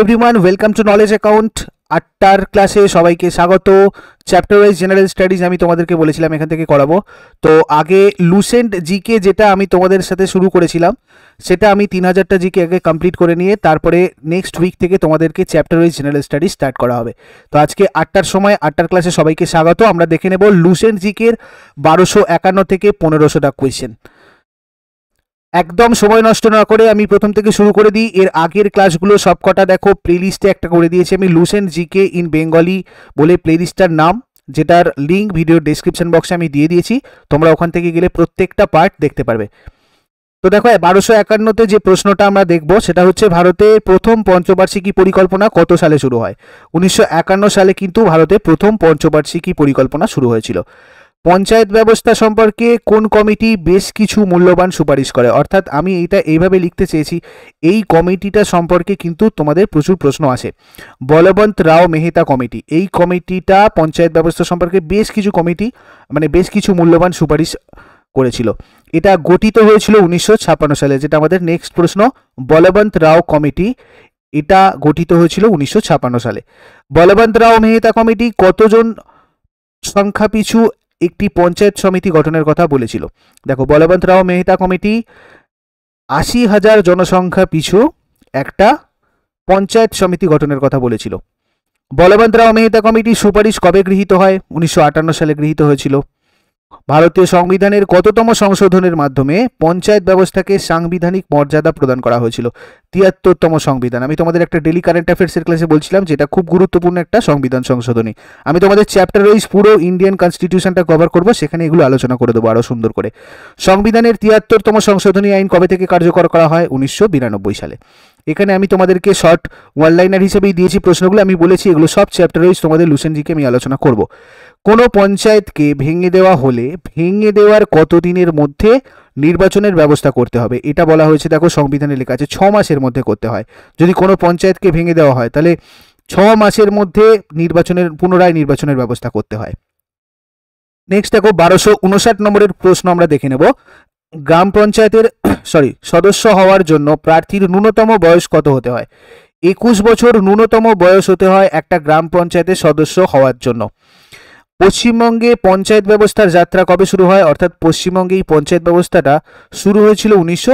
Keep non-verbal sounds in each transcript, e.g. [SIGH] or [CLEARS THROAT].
everyone welcome to knowledge account আটটার ক্লাসে সবাইকে স্বাগত চ্যাপ্টার ওয়াইজ জেনারেল স্টাডিজ আমি তোমাদেরকে বলেছিলাম এখান থেকে করাবো তো আগে লুসেন্ট জিকে যেটা আমি তোমাদের সাথে শুরু করেছিলাম সেটা আমি তিন হাজারটা জিকে আগে কমপ্লিট করে নিয়ে তারপরে নেক্সট উইক থেকে তোমাদেরকে chapter wise general studies start করা হবে তো আজকে আটটার সময় আটটার ক্লাসে সবাইকে স্বাগত আমরা দেখে নেব লুসেন্ট জিকের বারোশো একান্ন থেকে পনেরোশোটা কোয়েশ্চেন একদম সময় নষ্ট না করে আমি প্রথম থেকে শুরু করে দিই এর আগের ক্লাসগুলো সব কটা দেখো প্লেলিস্টে একটা করে দিয়েছি আমি লুসেন্ট জিকে ইন বেঙ্গলি বলে লিস্টটার নাম যেটার লিঙ্ক ভিডিও ডিসক্রিপশন বক্সে আমি দিয়ে দিয়েছি তোমরা ওখান থেকে গেলে প্রত্যেকটা পার্ট দেখতে পারবে তো দেখো বারোশো একান্নতে যে প্রশ্নটা আমরা দেখব সেটা হচ্ছে ভারতের প্রথম পঞ্চবার্ষিকী পরিকল্পনা কত সালে শুরু হয় উনিশশো সালে কিন্তু ভারতে প্রথম পঞ্চবার্ষিকী পরিকল্পনা শুরু হয়েছিল পঞ্চায়েত ব্যবস্থা সম্পর্কে কোন কমিটি বেশ কিছু মূল্যবান সুপারিশ করে অর্থাৎ আমি এটা এইভাবে লিখতে চেয়েছি এই কমিটিটা সম্পর্কে কিন্তু তোমাদের প্রচুর প্রশ্ন আছে বলবন্ত রাও মেহতা কমিটি এই কমিটিটা পঞ্চায়েত ব্যবস্থা সম্পর্কে বেশ কিছু কমিটি মানে বেশ কিছু মূল্যবান সুপারিশ করেছিল এটা গঠিত হয়েছিল উনিশশো সালে যেটা আমাদের নেক্সট প্রশ্ন বলবন্ত রাও কমিটি এটা গঠিত হয়েছিল উনিশশো সালে বলবন্ত রাও মেহতা কমিটি কতজন সংখ্যা পিছু একটি পঞ্চায়েত সমিতি গঠনের কথা বলেছিল দেখো বলবন্ত রাও মেহতা কমিটি আশি হাজার জনসংখ্যা পিছু একটা পঞ্চায়েত সমিতি গঠনের কথা বলেছিল বলবন্ত রাও মেহতা কমিটি সুপারিশ কবে গৃহীত হয় উনিশশো সালে গৃহীত হয়েছিল ভারতীয় সংবিধানের কততম সংশোধনের মাধ্যমে পঞ্চায়েত ব্যবস্থাকে সাংবিধানিক মর্যাদা প্রদান করা হয়েছিল তিয়াত্তরতম সংবিধান আমি তোমাদের একটা ডেলি কারেন্ট অ্যাফেয়ার্সের ক্লাসে বলছিলাম যেটা খুব গুরুত্বপূর্ণ একটা সংবিধান সংশোধনী আমি তোমাদের চ্যাপ্টার ওয়াইজ পুরো ইন্ডিয়ান কনস্টিটিউশনটা কভার করব সেখানে এগুলো আলোচনা করে দেবো আরও সুন্দর করে সংবিধানের তিয়াত্তরতম সংশোধনী আইন কবে থেকে কার্যকর করা হয় উনিশশো সালে এখানে আমি তোমাদেরকে শর্ট ওয়ান লাইনার হিসেবেই দিয়েছি প্রশ্নগুলো আমি বলেছি এগুলো সব চ্যাপ্টার ওয়াইজ তোমাদের লুসেনজিকে আমি আলোচনা করব কোনো পঞ্চায়েতকে ভেঙে দেওয়া হলে ভেঙে দেওয়ার কতদিনের মধ্যে নির্বাচনের ব্যবস্থা করতে হবে এটা বলা হয়েছে দেখো সংবিধানে লেখা আছে ছ মাসের মধ্যে করতে হয় যদি কোনো পঞ্চায়েতকে ভেঙে দেওয়া হয় তাহলে ছ মাসের মধ্যে নির্বাচনের পুনরায় নির্বাচনের ব্যবস্থা করতে হয় নেক্সট দেখো বারোশো উনষাট নম্বরের প্রশ্ন আমরা দেখে নেব গ্রাম পঞ্চায়েতের সরি [CLEARS THROAT] সদস্য হওয়ার জন্য প্রার্থীর ন্যূনতম বয়স কত হতে হয় একুশ বছর ন্যূনতম বয়স হতে হয় একটা গ্রাম পঞ্চায়েতের সদস্য হওয়ার জন্য পশ্চিমবঙ্গে পঞ্চায়েত ব্যবস্থার যাত্রা কবে শুরু হয় অর্থাৎ পশ্চিমবঙ্গে এই পঞ্চায়েত ব্যবস্থাটা শুরু হয়েছিল উনিশশো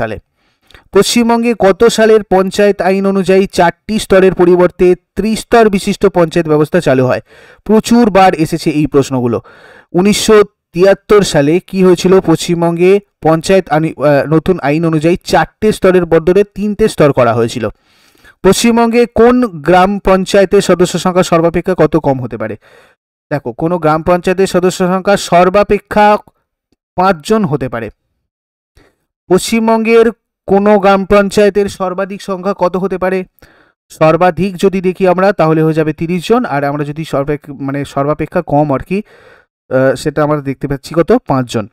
সালে পশ্চিমবঙ্গে কত সালের পঞ্চায়েত আইন অনুযায়ী চারটি স্তরের পরিবর্তে ত্রিস্তর বিশিষ্ট পঞ্চায়েত ব্যবস্থা চালু হয় প্রচুর বার এসেছে এই প্রশ্নগুলো উনিশশো তিয়াত্তর সালে কি হয়েছিল পশ্চিমবঙ্গে পঞ্চায়েত নতুন আইন অনুযায়ী চারটে স্তরের বদলে তিনটে স্তর করা হয়েছিল পশ্চিমবঙ্গে কোন গ্রাম পঞ্চায়েতের সদস্য সংখ্যা সর্বাপেক্ষা কত কম হতে পারে দেখো কোনো গ্রাম পঞ্চায়েতের সদস্য সংখ্যা সর্বাপেক্ষা পাঁচজন হতে পারে পশ্চিমবঙ্গের কোনো গ্রাম পঞ্চায়েতের সর্বাধিক সংখ্যা কত হতে পারে সর্বাধিক যদি দেখি আমরা তাহলে হয়ে যাবে তিরিশ জন আর আমরা যদি সর্বাপেক্ষা মানে সর্বাপেক্ষা কম আর কি সেটা আমরা দেখতে পাচ্ছি কত পাঁচজন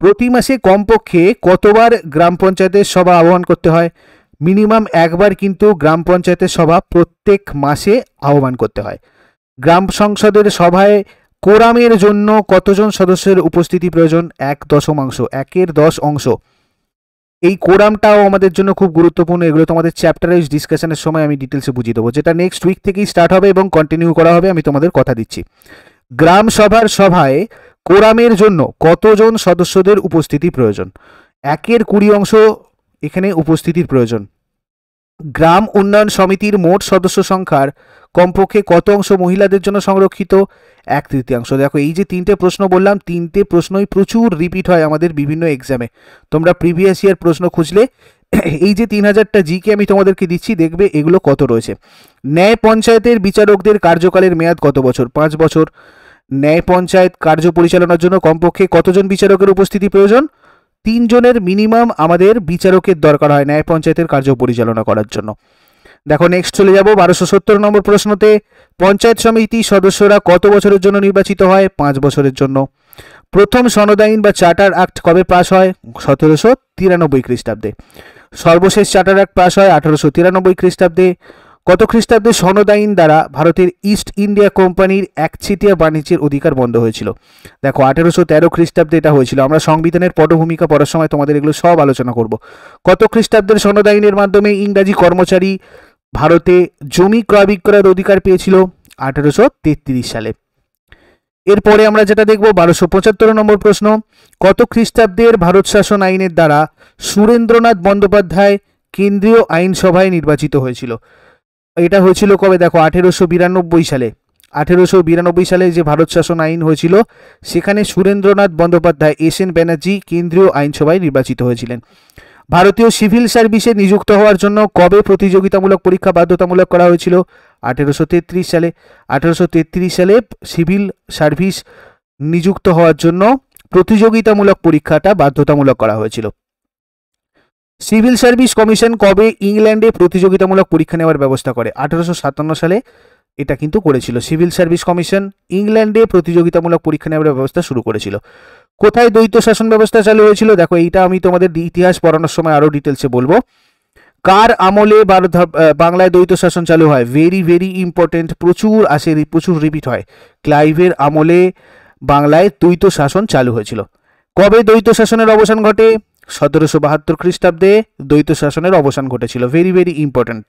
প্রতি মাসে কমপক্ষে কতবার গ্রাম পঞ্চায়েতের সভা আহ্বান করতে হয় মিনিমাম একবার কিন্তু গ্রাম পঞ্চায়েতের সভা প্রত্যেক মাসে আহ্বান করতে হয় গ্রাম সংসদের সভায় কোরামের জন্য কতজন সদস্যের উপস্থিতি প্রয়োজন এক দশমাংশ একের দশ অংশ এই কোরামটাও আমাদের জন্য খুব গুরুত্বপূর্ণ এগুলো তোমাদের চ্যাপ্টার ওয়াইজ ডিসকাশনের সময় আমি ডিটেলসে বুঝিয়ে দেবো যেটা নেক্সট উইক থেকেই স্টার্ট হবে এবং কন্টিনিউ করা হবে আমি তোমাদের কথা দিচ্ছি গ্রাম সভার সভায় কোরামের জন্য কতজন সদস্যদের উপস্থিতি প্রয়োজন একের কুড়ি অংশ এখানে উপস্থিতির প্রয়োজন গ্রাম উন্নয়ন সমিতির মোট সদস্য সংখ্যার কমপক্ষে কত অংশ মহিলাদের জন্য সংরক্ষিত এক তৃতীয়াংশ দেখো এই যে তিনটে প্রশ্ন বললাম তিনটে প্রশ্নই প্রচুর রিপিট হয় আমাদের বিভিন্ন এক্সামে তোমরা প্রিভিয়াস ইয়ার প্রশ্ন খুঁজলে [CLEARS THROAT] এই যে তিন হাজারটা জিকে আমি তোমাদেরকে দিচ্ছি দেখবে এগুলো কত রয়েছে ন্যায় পঞ্চায়েতের বিচারকদের কার্যকালের মেয়াদ কত বছর পাঁচ বছর ন্যায় পঞ্চায়েত কার্য পরিচালনার জন্য কমপক্ষে কতজন বিচারকের উপস্থিতি প্রয়োজন তিনজনের মিনিমাম আমাদের বিচারকের দরকার হয় ন্যায় পঞ্চায়েতের কার্য পরিচালনা করার জন্য দেখো নেক্সট চলে যাব বারোশো সত্তর নম্বর প্রশ্নতে পঞ্চায়েত সমিতি সদস্যরা কত বছরের জন্য নির্বাচিত হয় পাঁচ বছরের জন্য প্রথম সনদ বা চার্টার অ্যাক্ট কবে পাস হয় সতেরোশো তিরানব্বই খ্রিস্টাব্দে সর্বশেষ চার্টার অ্যাক্ট পাস হয় আঠারোশো তিরানব্বই খ্রিস্টাব্দে কত খ্রিস্টাব্দে সনদ দ্বারা ভারতের ইস্ট ইন্ডিয়া কোম্পানির একচেটিয়া বাণিজ্যের অধিকার বন্ধ হয়েছিল দেখো আঠেরোশো তেরো খ্রিস্টাব্দে এটা হয়েছিল আমরা সংবিধানের পটভূমিকা পড়ার সময় তোমাদের এগুলো সব আলোচনা করব কত খ্রিস্টাব্দের সনদ মাধ্যমে ইংরাজি কর্মচারী ভারতে জমি ক্রয় বিক্রয়ের অধিকার পেয়েছিল আঠেরোশো সালে এরপরে আমরা যেটা দেখব বারোশো পঁচাত্তর নম্বর প্রশ্ন কত খ্রিস্টাব্দের ভারত শাসন আইনের দ্বারা সুরেন্দ্রনাথ বন্দ্যোপাধ্যায় কেন্দ্রীয় আইনসভায় নির্বাচিত হয়েছিল এটা হয়েছিল কবে দেখো আঠেরোশো বিরানব্বই সালে আঠেরোশো বিরানব্বই সালে যে ভারত শাসন আইন হয়েছিল সেখানে সুরেন্দ্রনাথ বন্দ্যোপাধ্যায় এস এন ব্যানার্জি কেন্দ্রীয় আইনসভায় নির্বাচিত হয়েছিলেন ভারতীয় সিভিল সার্ভিসে নিযুক্ত হওয়ার জন্য কবে প্রতিযোগিতামূলক পরীক্ষা বাধ্যতামূলক করা হয়েছিল আঠেরোশো তেত্রিশ সালে আঠেরোশো তেত্রিশ সালে সিভিল সার্ভিস নিযুক্ত হওয়ার জন্য প্রতিযোগিতামূলক পরীক্ষাটা বাধ্যতামূলক করা হয়েছিল সিভিল সার্ভিস কমিশন কবে ইংল্যান্ডে প্রতিযোগিতামূলক পরীক্ষা নেওয়ার ব্যবস্থা করে আঠেরোশো সাতান্ন সালে এটা কিন্তু করেছিল সিভিল সার্ভিস কমিশন ইংল্যান্ডে প্রতিযোগিতামূলক পরীক্ষা নেওয়ার ব্যবস্থা শুরু করেছিল কোথায় দ্বৈত শাসন ব্যবস্থা চালু হয়েছিল দেখো এইটা আমি তোমাদের ইতিহাস পড়ানোর সময় আরও ডিটেলসে বলবো কার আমলে বাংলায় দ্বৈত শাসন চালু হয় ভেরি ভেরি ইম্পর্টেন্ট প্রচুর আসে প্রচুর রিপিট হয় ক্লাইভের আমলে বাংলায় দ্বৈত শাসন চালু হয়েছিল কবে দ্বৈত শাসনের অবসান ঘটে সতেরোশো বাহাত্তর খ্রিস্টাব্দে দ্বৈত শাসনের অবসান ঘটেছিল ভেরি ভেরি ইম্পর্ট্যান্ট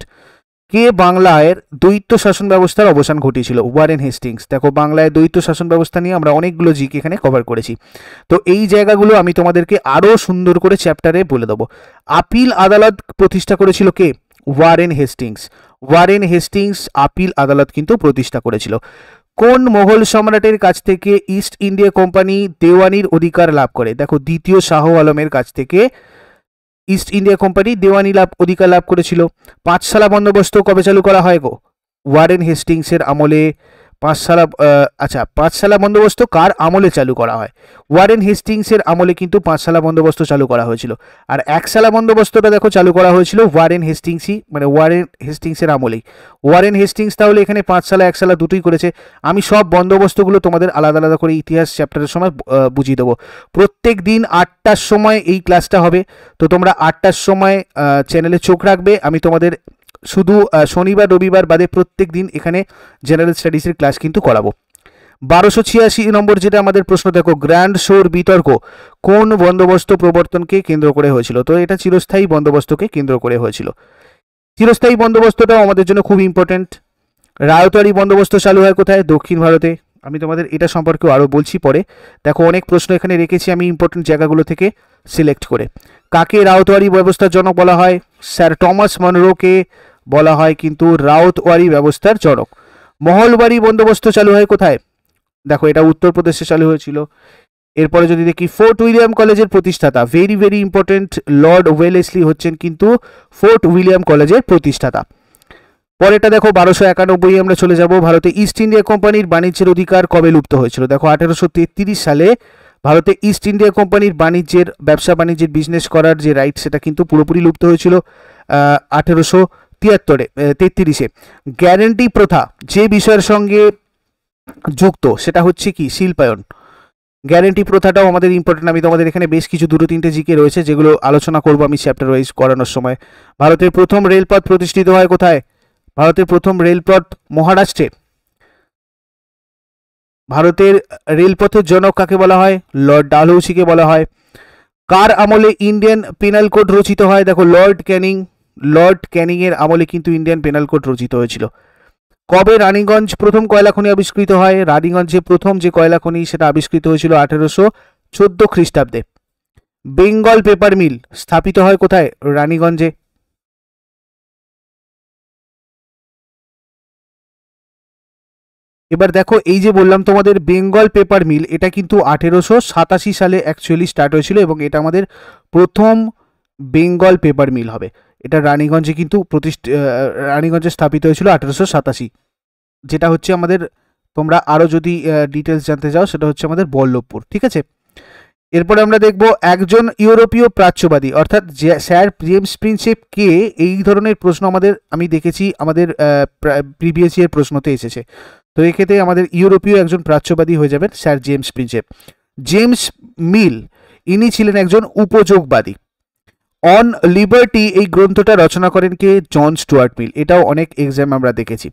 কে বাংলায় দ্বৈত শাসন ব্যবস্থার অবসান ঘটিয়েছিল ওয়ারেন হেস্টিংস দেখো বাংলায় দ্বৈত শাসন ব্যবস্থা নিয়ে আমরা অনেকগুলো জিক এখানে কভার করেছি তো এই জায়গাগুলো আমি তোমাদেরকে আরও সুন্দর করে চ্যাপ্টারে বলে দেবো আপিল আদালত প্রতিষ্ঠা করেছিল কে Warren Hastings Warren Hastings appeal আদালত কিন্তু প্রতিষ্ঠা করেছিল কোন মোগল সম্রাটের কাছ থেকে ইস্ট ইন্ডিয়া কোম্পানি দেওয়ানির অধিকার লাভ করে দেখো দ্বিতীয় শাহ আলমের কাছ থেকে ইস্ট ইন্ডিয়া কোম্পানি দেওয়ানি লাভ অধিকার লাভ করেছিল পাঁচশালা বন্দোবস্ত কবে চালু করা হয় গো ওয়ারেন হেস্টিংসের আমলে পাঁচশালা আচ্ছা পাঁচশালা বন্দোবস্ত কার আমলে চালু করা হয় ওয়ারেন হেস্টিংসের আমলে কিন্তু পাঁচশালা বন্দোবস্ত চালু করা হয়েছিল আর একশালা বন্দোবস্তটা দেখো চালু করা হয়েছিল ওয়ারেন হেস্টিংসই মানে ওয়ারেন হেস্টিংসের আমলেই ওয়ারেন হেস্টিংস তাহলে এখানে পাঁচশালা একশালা দুটোই করেছে আমি সব বন্দোবস্তগুলো তোমাদের আলাদা আলাদা করে ইতিহাস চ্যাপ্টারের সময় বুঝিয়ে দেবো প্রত্যেক দিন আটটার সময় এই ক্লাসটা হবে তো তোমরা আটটার সময় চ্যানেলে চোখ রাখবে আমি তোমাদের শুধু শনিবার রবিবার বাদে প্রত্যেক দিন এখানে জেনারেল স্টাডিজের ক্লাস কিন্তু করাবো বারোশো ছিয়াশি নম্বর যেটা আমাদের প্রশ্ন দেখো গ্র্যান্ড শোর বিতর্ক কোন বন্দোবস্ত প্রবর্তনকে কেন্দ্র করে হয়েছিল তো এটা চিরস্থায়ী বন্দোবস্তকে কেন্দ্র করে হয়েছিল চিরস্থায়ী বন্দোবস্তটাও আমাদের জন্য খুব ইম্পর্ট্যান্ট রায়তারি বন্দোবস্ত চালু হয় কোথায় দক্ষিণ ভারতে আমি তোমাদের এটা সম্পর্কেও আরও বলছি পরে দেখো অনেক প্রশ্ন এখানে রেখেছি আমি ইম্পর্টেন্ট জায়গাগুলো থেকে সিলেক্ট করে কাকে রাউতোয়ারি ব্যবস্থার জন্য বলা হয় স্যার টমাস মনরোকে বলা হয় কিন্তু রাউতওয়ারি ব্যবস্থার জনক মহলবাড়ি বন্দোবস্ত চালু হয় কোথায় দেখো এটা উত্তরপ্রদেশে চালু হয়েছিল এরপরে যদি দেখি ফোর্ট উইলিয়াম কলেজের প্রতিষ্ঠাতা very very important Lord Wellesley হচ্ছেন কিন্তু ফোর্ট উইলিয়াম কলেজের প্রতিষ্ঠাতা পরেটা দেখো বারোশো একানব্বই আমরা চলে যাব ভারতে ইস্ট ইন্ডিয়া কোম্পানির বাণিজ্যের অধিকার কবে লুপ্ত হয়েছিল দেখো আঠেরোশো তেত্রিশ সালে ভারতে ইস্ট ইন্ডিয়া কোম্পানির বাণিজ্যের ব্যবসা বাণিজ্যের বিজনেস করার যে রাইট সেটা কিন্তু পুরোপুরি লুপ্ত হয়েছিল আঠেরোশো তিয়াত্তরে তেত্রিশে গ্যারেন্টি প্রথা যে বিষয়ের সঙ্গে যুক্ত সেটা হচ্ছে কি শিল্পায়ন গ্যারেন্টি প্রথাটাও আমাদের ইম্পর্টেন্ট আমি তোমাদের এখানে বেশ কিছু দুটো তিনটে জিকে রয়েছে যেগুলো আলোচনা করবো আমি চ্যাপ্টার ওয়াইজ করানোর সময় ভারতের প্রথম রেলপথ প্রতিষ্ঠিত হয় কোথায় ভারতের প্রথম রেলপথ মহারাষ্ট্রে ভারতের রেলপথের জনক কাকে বলা হয় লর্ড ডালহৌসিকে বলা হয় কার আমলে ইন্ডিয়ান পিনাল কোড রচিত হয় দেখো লর্ড ক্যানিং লর্ড ক্যানিংয়ের আমলে কিন্তু ইন্ডিয়ান পেনাল কোড রচিত হয়েছিল কবে রানীগঞ্জ প্রথম কয়লা খনি আবিষ্কৃত হয় রানীগঞ্জে প্রথম যে কয়লা খনি সেটা আবিষ্কৃত হয়েছিল আঠেরোশো চোদ্দ খ্রিস্টাব্দে বেঙ্গল পেপার মিল স্থাপিত হয় কোথায় রানীগঞ্জে এবার দেখো এই যে বললাম তোমাদের বেঙ্গল পেপার মিল এটা কিন্তু আঠেরোশো সাতাশি সালে অ্যাকচুয়ালি স্টার্ট হয়েছিল এবং এটা আমাদের প্রথম বেঙ্গল পেপার মিল হবে এটা রানীগঞ্জে কিন্তু প্রতিষ্ঠা রানীগঞ্জে স্থাপিত হয়েছিল আঠেরোশো সাতাশি যেটা হচ্ছে আমাদের তোমরা আরও যদি ডিটেলস জানতে চাও সেটা হচ্ছে আমাদের বল্লভপুর ঠিক আছে এরপরে আমরা দেখব একজন ইউরোপীয় প্রাচ্যবাদী অর্থাৎ স্যার জেমস প্রিন্সেপ কে এই ধরনের প্রশ্ন আমাদের আমি দেখেছি আমাদের প্রিভিয়াস ইয়ার প্রশ্নতে এসেছে তো এক্ষেত্রে আমাদের ইউরোপীয় একজন প্রাচ্যবাদী হয়ে যাবেন Sir James Prinsep James Mill ইনি ছিলেন একজন উপযোগবাদী অন লিবার্টি এই গ্রন্থটা রচনা করেন কে জন স্টুয়ার্ট মিল এটাও অনেক এক্সাম আমরা দেখেছি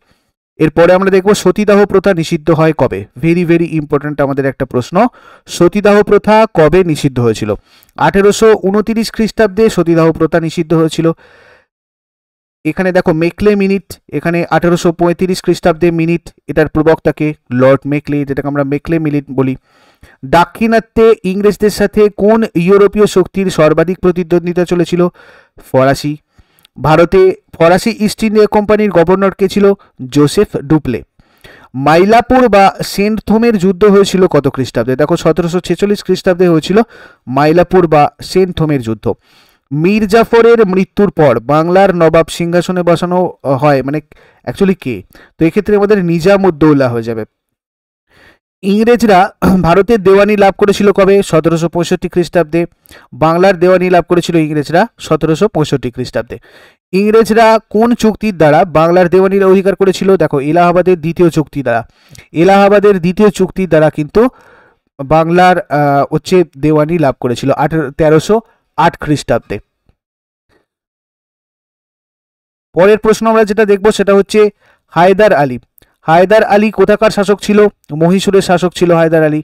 এরপরে আমরা দেখব সতীদাহ প্রথা নিষিদ্ধ হয় কবে ভেরি ভেরি ইম্পর্ট্যান্ট আমাদের একটা প্রশ্ন সতীদাহ প্রথা কবে নিষিদ্ধ হয়েছিল আঠেরোশো উনতিরিশ খ্রিস্টাব্দে সতীদাহ প্রথা নিষিদ্ধ হয়েছিল এখানে দেখো মেকলে মিনিট এখানে আঠেরোশো পঁয়ত্রিশ খ্রিস্টাব্দে মিনিট এটার প্রবক্তাকে লর্ড মেকলে যেটাকে আমরা মেকলে মিনিট বলি দাক্ষিণাত্যে ইংরেজদের সাথে কোন ইউরোপীয় শক্তির সর্বাধিক প্রতিদ্বন্দ্বিতা চলেছিল ফরাসি ভারতে ফরাসি ইস্ট ইন্ডিয়া কোম্পানির গভর্নর কে ছিল জোসেফ ডুপ্লে মাইলাপুর বা সেন্ট থোমের যুদ্ধ হয়েছিল কত খ্রিস্টাব্দে দেখো সতেরোশো ছেচল্লিশ খ্রিস্টাব্দে হয়েছিল মাইলাপুর বা সেন্ট থোমের যুদ্ধ মীর জাফরের মৃত্যুর পর বাংলার নবাব সিংহাসনে বসানো হয় মানে অ্যাকচুয়ালি কে তো এক্ষেত্রে আমাদের নিজামুদ্দৌলা হয়ে যাবে ইংরেজরা [CLEARS THROAT] ভারতের দেওয়ানি লাভ করেছিল কবে সতেরোশো পঁয়ষট্টি খ্রিস্টাব্দে বাংলার দেওয়ানি লাভ করেছিল ইংরেজরা সতেরোশো পঁয়ষট্টি খ্রিস্টাব্দে ইংরেজরা কোন চুক্তির দ্বারা বাংলার দেওয়ানির অধিকার করেছিল দেখো এলাহাবাদের দ্বিতীয় চুক্তি দ্বারা এলাহাবাদের দ্বিতীয় চুক্তির দ্বারা কিন্তু বাংলার হচ্ছে দেওয়ানি লাভ করেছিল আঠেরো তেরোশো আট খ্রিস্টাব্দে পরের প্রশ্ন আমরা যেটা দেখব সেটা হচ্ছে হায়দার আলী হায়দার আলী কোথাকার শাসক ছিল মহীশূরের শাসক ছিল হায়দার আলী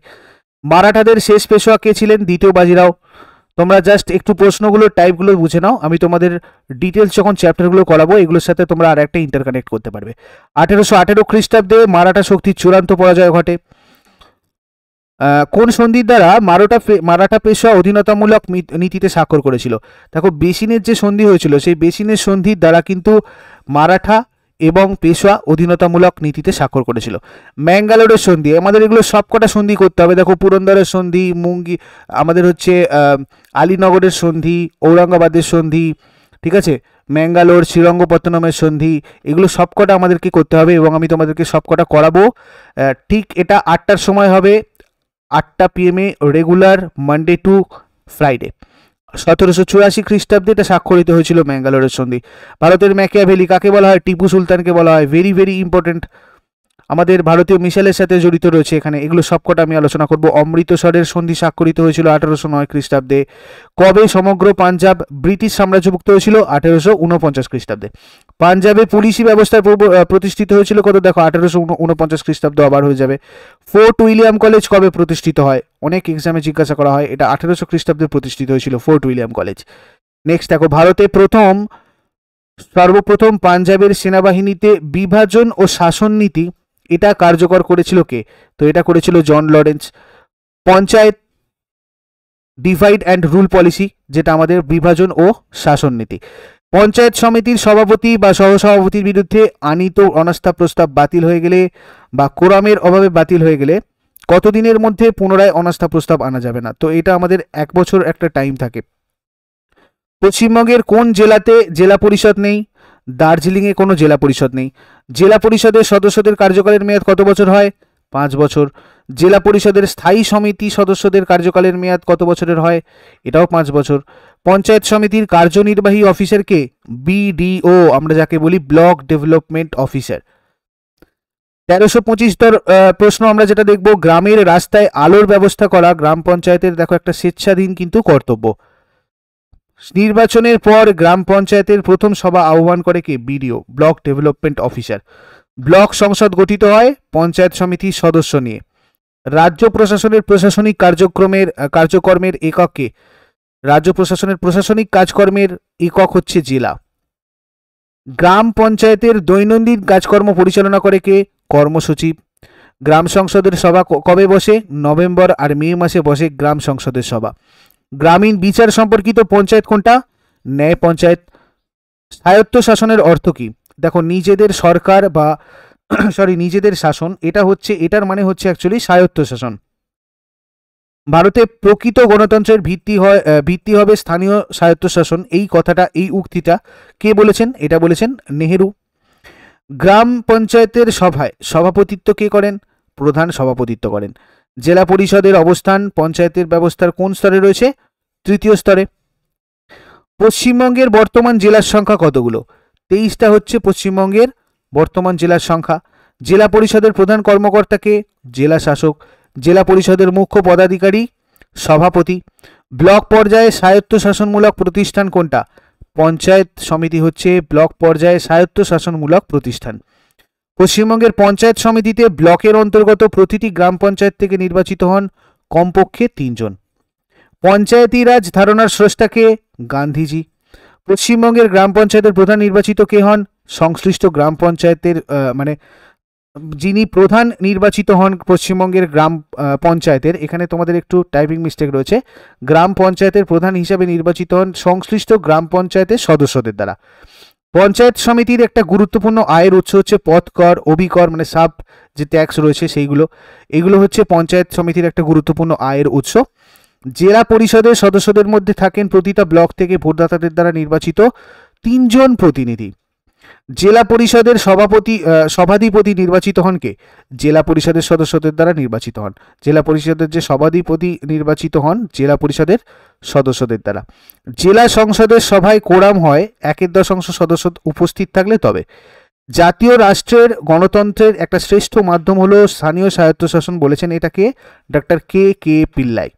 মারাঠাদের শেষ পেশোয়া কে ছিলেন দ্বিতীয় বাজিরাও তোমরা জাস্ট একটু প্রশ্নগুলো টাইপগুলো বুঝে নাও আমি তোমাদের ডিটেলস যখন চ্যাপ্টারগুলো করাবো এগুলোর সাথে তোমরা আর একটা ইন্টারকানেক্ট করতে পারবে আঠেরোশো আঠেরো খ্রিস্টাব্দে মারাঠা শক্তির চূড়ান্ত পরাজয় ঘটে কোন সন্ধির দ্বারা মারাঠা মারাঠা পেশোয়া অধীনতামূলক নীতিতে স্বাক্ষর করেছিল দেখো বেসিনের যে সন্ধি হয়েছিল সেই বেসিনের সন্ধির দ্বারা কিন্তু মারাঠা এবং পেশোয়া অধীনতামূলক নীতিতে স্বাক্ষর করেছিল ম্যাঙ্গালোরের সন্ধি আমাদের এগুলো সবকটা সন্ধি করতে হবে দেখো পুরন্দরের সন্ধি মুঙ্গি আমাদের হচ্ছে আলীনগরের সন্ধি ঔরঙ্গাবাদের সন্ধি ঠিক আছে ম্যাঙ্গালোর শ্রীরঙ্গপত্তনমের সন্ধি এগুলো সবকটা আমাদেরকে করতে হবে এবং আমি তোমাদেরকে সবকটা করাবো ঠিক এটা আটটার সময় হবে আটটা পিএমএ রেগুলার মানডে টু ফ্রাইডে সতেরোশো চুরাশি খ্রিস্টাব্দে এটা স্বাক্ষরিত হয়েছিল ম্যাঙ্গালোরের সন্ধি ভারতের ম্যাকিয়া ভেলি কাকে বলা হয় টিপু সুলতানকে বলা হয় ভেরি ভেরি ইম্পর্টেন্ট আমাদের ভারতীয় মিশালের সাথে জড়িত রয়েছে এখানে এগুলো সবকটা আমি আলোচনা করব অমৃতসরের সন্ধি স্বাক্ষরিত হয়েছিল আঠারোশো নয় খ্রিস্টাব্দে কবে সমগ্র পাঞ্জাব ব্রিটিশ সাম্রাজ্যভুক্ত হয়েছিল আঠেরোশো উনপঞ্চাশ খ্রিস্টাব্দে পাঞ্জাবে পুলিশি ব্যবস্থার প্রতিষ্ঠিত হয়েছিল কত দেখো আঠেরোশো উনপঞ্চাশ খ্রিস্টাব্দ আবার হয়ে যাবে ফোর্ট উইলিয়াম কলেজ কবে প্রতিষ্ঠিত হয় অনেক এক্সামে জিজ্ঞাসা করা হয় এটা আঠেরোশো খ্রিস্টাব্দে প্রতিষ্ঠিত হয়েছিল ফোর্ট উইলিয়াম কলেজ নেক্সট দেখো ভারতে প্রথম সর্বপ্রথম পাঞ্জাবের সেনাবাহিনীতে বিভাজন ও শাসন নীতি এটা কার্যকর করেছিল কে তো এটা করেছিল John Lawrence panchayat divide and rule policy যেটা আমাদের বিভাজন ও শাসন নীতি পঞ্চায়েত সমিতির সভাপতি বা সহসভাপতির বিরুদ্ধে আনিত অনাস্থা প্রস্তাব বাতিল হয়ে গেলে বা কোরামের অভাবে বাতিল হয়ে গেলে কতদিনের মধ্যে পুনরায় অনাস্থা প্রস্তাব আনা যাবে না তো এটা আমাদের এক বছর একটা টাইম থাকে পশ্চিমবঙ্গের কোন জেলাতে জেলা পরিষদ নেই দার্জিলিংয়ে কোনো জেলা পরিষদ নেই জেলা পরিষদের সদস্যদের কার্যকালের মেয়াদ কত বছর হয় পাঁচ বছর জেলা পরিষদের স্থায়ী সমিতি সদস্যদের কার্যকালের মেয়াদ কত বছরের হয় এটাও পাঁচ বছর পঞ্চায়েত সমিতির কার্যনির্বাহী অফিসারকে বিডিও আমরা যাকে বলি ব্লক ডেভেলপমেন্ট অফিসার তেরোশো পঁচিশতর প্রশ্ন আমরা যেটা দেখব গ্রামের রাস্তায় আলোর ব্যবস্থা করা গ্রাম পঞ্চায়েতের দেখো একটা স্বেচ্ছাধীন কিন্তু কর্তব্য নির্বাচনের পর গ্রাম পঞ্চায়েতের প্রথম সভা আহ্বান করে কে BDO block development officer block সংসদ গঠিত হয় পঞ্চায়েত সমিতির সদস্য নিয়ে রাজ্য প্রশাসনের প্রশাসনিক কার্যক্রমের কার্যকর্মের এককে রাজ্য প্রশাসনের প্রশাসনিক কাজকর্মের একক হচ্ছে জেলা গ্রাম পঞ্চায়েতের দৈনন্দিন কাজকর্ম পরিচালনা করে কে কর্মসচিব গ্রাম সংসদের সভা কবে বসে নভেম্বর আর মে মাসে বসে গ্রাম সংসদের সভা গ্রামীণ বিচার সম্পর্কিত পঞ্চায়েত কোনটা ন্যায় পঞ্চায়েত শাসনের অর্থ কি দেখো নিজেদের সরকার বা সরি [CLEARS THROAT] নিজেদের শাসন এটা হচ্ছে এটার মানে হচ্ছে অ্যাকচুয়ালি স্বায়ত্ত শাসন ভারতে প্রকৃত গণতন্ত্রের ভিত্তি হয় ভিত্তি হবে স্থানীয় স্বায়ত্তশাসন এই কথাটা এই উক্তিটা কে বলেছেন এটা বলেছেন নেহেরু গ্রাম পঞ্চায়েতের সভায় সভাপতিত্ব কে করেন প্রধান সভাপতিত্ব করেন জেলা পরিষদের অবস্থান পঞ্চায়েতের ব্যবস্থার কোন স্তরে রয়েছে তৃতীয় স্তরে পশ্চিমবঙ্গের বর্তমান জেলার সংখ্যা কতগুলো তেইশটা হচ্ছে পশ্চিমবঙ্গের বর্তমান জেলার সংখ্যা জেলা পরিষদের প্রধান কর্মকর্তাকে জেলা শাসক জেলা পরিষদের মুখ্য পদাধিকারী সভাপতি ব্লক পর্যায়ে স্বায়ত্তশাসনমূলক প্রতিষ্ঠান কোনটা পঞ্চায়েত সমিতি হচ্ছে ব্লক পর্যায়ে স্বায়ত্তশাসনমূলক প্রতিষ্ঠান পশ্চিমবঙ্গের পঞ্চায়েত সমিতিতে ব্লকের অন্তর্গত প্রতিটি গ্রাম পঞ্চায়েত থেকে নির্বাচিত হন কমপক্ষে তিনজন পঞ্চায়েতি রাজ ধারণার স্রষ্টাকে গান্ধীজি পশ্চিমবঙ্গের গ্রাম পঞ্চায়েতের প্রধান নির্বাচিত কে হন সংশ্লিষ্ট গ্রাম পঞ্চায়েতের মানে যিনি প্রধান নির্বাচিত হন পশ্চিমবঙ্গের গ্রাম পঞ্চায়েতের এখানে তোমাদের একটু টাইপিং মিস্টেক রয়েছে গ্রাম পঞ্চায়েতের প্রধান হিসাবে নির্বাচিত হন সংশ্লিষ্ট গ্রাম পঞ্চায়েতের সদস্যদের দ্বারা পঞ্চায়েত সমিতির একটা গুরুত্বপূর্ণ আয়ের উৎস হচ্ছে পথ কর অভিকর মানে সাব যে ট্যাক্স রয়েছে সেইগুলো এগুলো হচ্ছে পঞ্চায়েত সমিতির একটা গুরুত্বপূর্ণ আয়ের উৎস জেলা পরিষদের সদস্যদের মধ্যে থাকেন প্রতিটা ব্লক থেকে ভোটদাতাদের দ্বারা নির্বাচিত তিনজন প্রতিনিধি জেলা পরিষদের সভাপতি সভাধিপতি নির্বাচিত হন কে জেলা পরিষদের সদস্যদের দ্বারা নির্বাচিত হন জেলা পরিষদের যে সভাধিপতি নির্বাচিত হন জেলা পরিষদের সদস্যদের দ্বারা জেলা সংসদের সভায় কোরাম হয় একের দশ সদস্য উপস্থিত থাকলে তবে জাতীয় রাষ্ট্রের গণতন্ত্রের একটা শ্রেষ্ঠ মাধ্যম হলো স্থানীয় স্বায়ত্তশাসন বলেছেন এটাকে ডক্টর কে কে পিল্লাই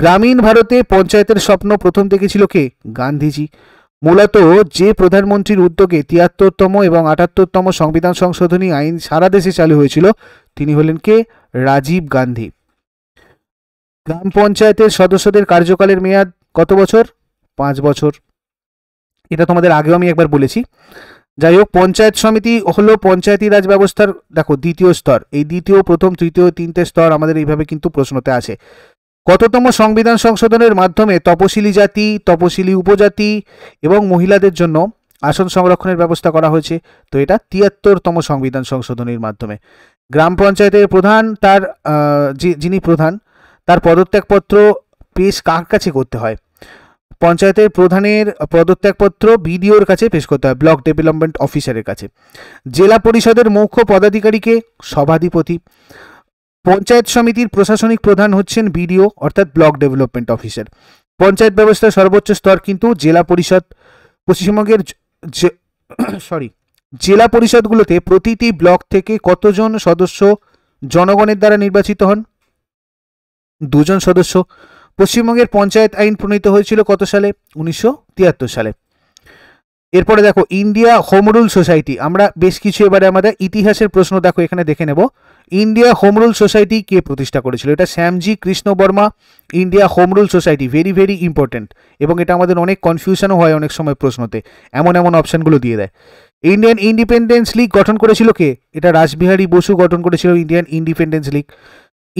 গ্রামীণ ভারতে পঞ্চায়েতের স্বপ্ন প্রথম থেকে ছিল কে গান্ধীজি মূলত যে প্রধানমন্ত্রীর উদ্যোগে তিয়াত্তরতম এবং আটাত্তরতম সংবিধান সংশোধনী আইন সারা দেশে চালু হয়েছিল তিনি হলেন কে রাজীব গান্ধী গ্রাম পঞ্চায়েতের সদস্যদের কার্যকালের মেয়াদ কত বছর পাঁচ বছর এটা তোমাদের আগেও আমি একবার বলেছি যাই হোক পঞ্চায়েত সমিতি হলো পঞ্চায়েতি রাজ ব্যবস্থার দেখো দ্বিতীয় স্তর এই দ্বিতীয় প্রথম তৃতীয় তিনটে স্তর আমাদের এইভাবে কিন্তু প্রশ্নতে আছে কততম সংবিধান সংশোধনের মাধ্যমে তপশিলি জাতি তপশিলি উপজাতি এবং মহিলাদের জন্য আসন সংরক্ষণের ব্যবস্থা করা হয়েছে তো এটা তিয়াত্তরতম সংবিধান সংশোধনের মাধ্যমে গ্রাম পঞ্চায়েতের প্রধান তার যিনি প্রধান তার পদত্যাগপত্র পেশ কার কাছে করতে হয় পঞ্চায়েতের প্রধানের পদত্যাগপত্র বিডিওর কাছে পেশ করতে হয় ব্লক ডেভেলপমেন্ট অফিসারের কাছে জেলা পরিষদের মুখ্য পদাধিকারীকে সভাধিপতি পঞ্চায়েত সমিতির প্রশাসনিক প্রধান হচ্ছেন বিডিও অর্থাৎ ব্লক ডেভেলপমেন্ট অফিসার পঞ্চায়েত ব্যবস্থার সর্বোচ্চ স্তর কিন্তু জেলা পরিষদ পশ্চিমবঙ্গের সরি [COUGHS] জেলা পরিষদগুলোতে প্রতিটি ব্লক থেকে কতজন সদস্য জনগণের দ্বারা নির্বাচিত হন দুজন সদস্য পশ্চিমবঙ্গের পঞ্চায়েত আইন প্রণীত হয়েছিল কত সালে উনিশশো সালে এরপরে দেখো ইন্ডিয়া হোমরুল সোসাইটি আমরা বেশ কিছু এবারে আমাদের ইতিহাসের প্রশ্ন দেখো এখানে দেখে নেব ইন্ডিয়া হোম রুল সোসাইটি কে প্রতিষ্ঠা করেছিল এটা Shyamji Krishna Varma India Home Rule Society very very important এবং এটা আমাদের অনেক কনফিউশনও হয় অনেক সময় প্রশ্নতে এমন এমন অপশানগুলো দিয়ে দেয় ইন্ডিয়ান ইন্ডিপেন্ডেন্স লিগ গঠন করেছিল কে এটা রাসবিহারী বসু গঠন করেছিল Indian Independence League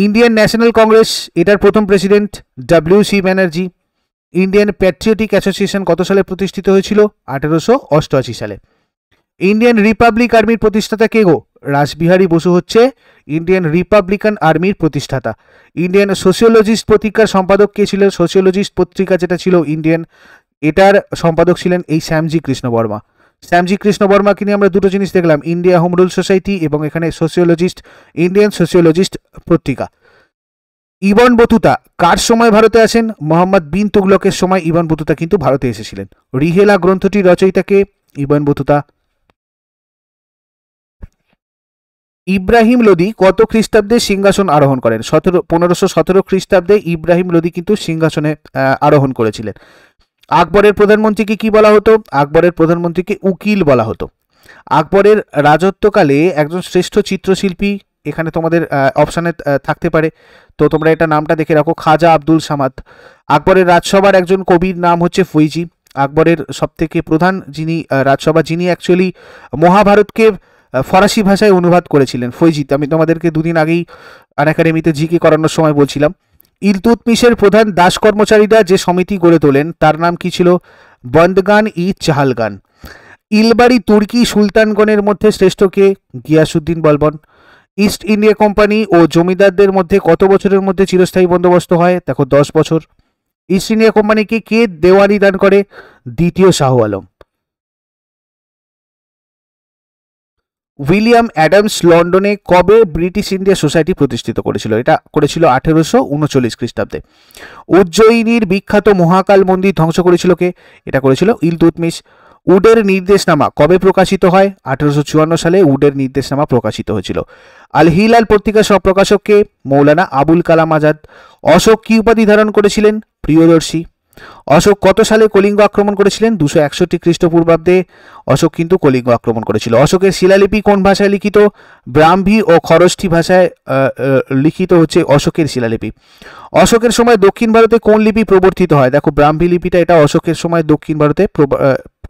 Indian National Congress এটার প্রথম president W C Banerjee Indian Patriotic Association কত সালে প্রতিষ্ঠিত হয়েছিল আঠেরোশো অষ্টআশি সালে ইন্ডিয়ান রিপাবলিক আর্মির প্রতিষ্ঠাতা কে গো রাসবিহারী বসু হচ্ছে ইন্ডিয়ান রিপাবলিকান আর্মির প্রতিষ্ঠাতা ইন্ডিয়ান সোশিওলজিস্ট পত্রিকার সম্পাদক কে ছিলেন সোশিওলজিস্ট পত্রিকা যেটা ছিল ইন্ডিয়ান এটার সম্পাদক ছিলেন এই শ্যামজি কৃষ্ণ বর্মা শ্যামজি কৃষ্ণ বর্মাকে নিয়ে আমরা দুটো জিনিস দেখলাম ইন্ডিয়া হোম রুল সোসাইটি এবং এখানে সোশিওলজিস্ট ইন্ডিয়ান সোশিওলজিস্ট পত্রিকা ইবন বতুতা কার সময় ভারতে আসেন মোহাম্মদ বিন তুগলকের সময় ইবন বতুতা কিন্তু ভারতে এসেছিলেন রিহেলা গ্রন্থটি রচয়িতাকে ইবন বতুতা ইব্রাহিম লোদি কত খ্রিস্টাব্দে সিংহাসন আরোহণ করেন সতেরো পনেরোশো সতেরো খ্রিস্টাব্দে ইব্রাহিম লোদি কিন্তু সিংহাসনে আরোহণ করেছিলেন আকবরের প্রধানমন্ত্রীকে কি বলা হতো আকবরের প্রধানমন্ত্রীকে উকিল বলা হতো আকবরের রাজত্বকালে একজন শ্রেষ্ঠ চিত্রশিল্পী এখানে তোমাদের অপশানে থাকতে পারে তো তোমরা এটা নামটা দেখে রাখো খাজা আব্দুল সামাদ আকবরের রাজসভার একজন কবির নাম হচ্ছে ফৈজি আকবরের সবথেকে প্রধান যিনি রাজসভা যিনি অ্যাকচুয়ালি মহাভারতকে ফরাসি ভাষায় অনুবাদ করেছিলেন ফৈজিত আমি তোমাদেরকে দুদিন আগেই আনাকাডেমিতে জিকে করানোর সময় বলছিলাম ইলতুতমিশের প্রধান দাস কর্মচারীরা যে সমিতি গড়ে তোলেন তার নাম কি ছিল বন্দগান ই চাহালগান ইলবাড়ি তুর্কি সুলতানগণের মধ্যে শ্রেষ্ঠকে Ghiyasuddin Balban East India Company ও জমিদারদের মধ্যে কত বছরের মধ্যে চিরস্থায়ী বন্দোবস্ত হয় দেখো দশ বছর ইস্ট ইন্ডিয়া কোম্পানিকে কে দেওয়ানি দান করে দ্বিতীয় শাহ আলম উইলিয়াম অ্যাডামস লন্ডনে কবে ব্রিটিশ ইন্ডিয়া সোসাইটি প্রতিষ্ঠিত করেছিল এটা করেছিল আঠেরোশো উনচল্লিশ খ্রিস্টাব্দে উজ্জয়িনীর বিখ্যাত মহাকাল মন্দির ধ্বংস করেছিল কে এটা করেছিল ইলতুতমিশ উডের নির্দেশনামা কবে প্রকাশিত হয় আঠেরোশো চুয়ান্ন সালে উডের নির্দেশনামা প্রকাশিত হয়েছিল আল হিলাল পত্রিকার সব প্রকাশককে মৌলানা আবুল কালাম আজাদ অশোক কি উপাধি ধারণ করেছিলেন প্রিয়দর্শী অশোক কত সালে কলিঙ্গ আক্রমণ করেছিলেন দুশো একষট্টি খ্রিস্টপূর্বাব্দে অশোক কিন্তু কলিঙ্গ আক্রমণ করেছিল অশোকের শিলালিপি কোন ভাষায় লিখিত ব্রাহ্মী ও খরষ্ঠী ভাষায় লিখিত হচ্ছে অশোকের শিলালিপি অশোকের সময় দক্ষিণ ভারতে কোন লিপি প্রবর্তিত হয় দেখো ব্রাহ্মী লিপিটা এটা অশোকের সময় দক্ষিণ ভারতে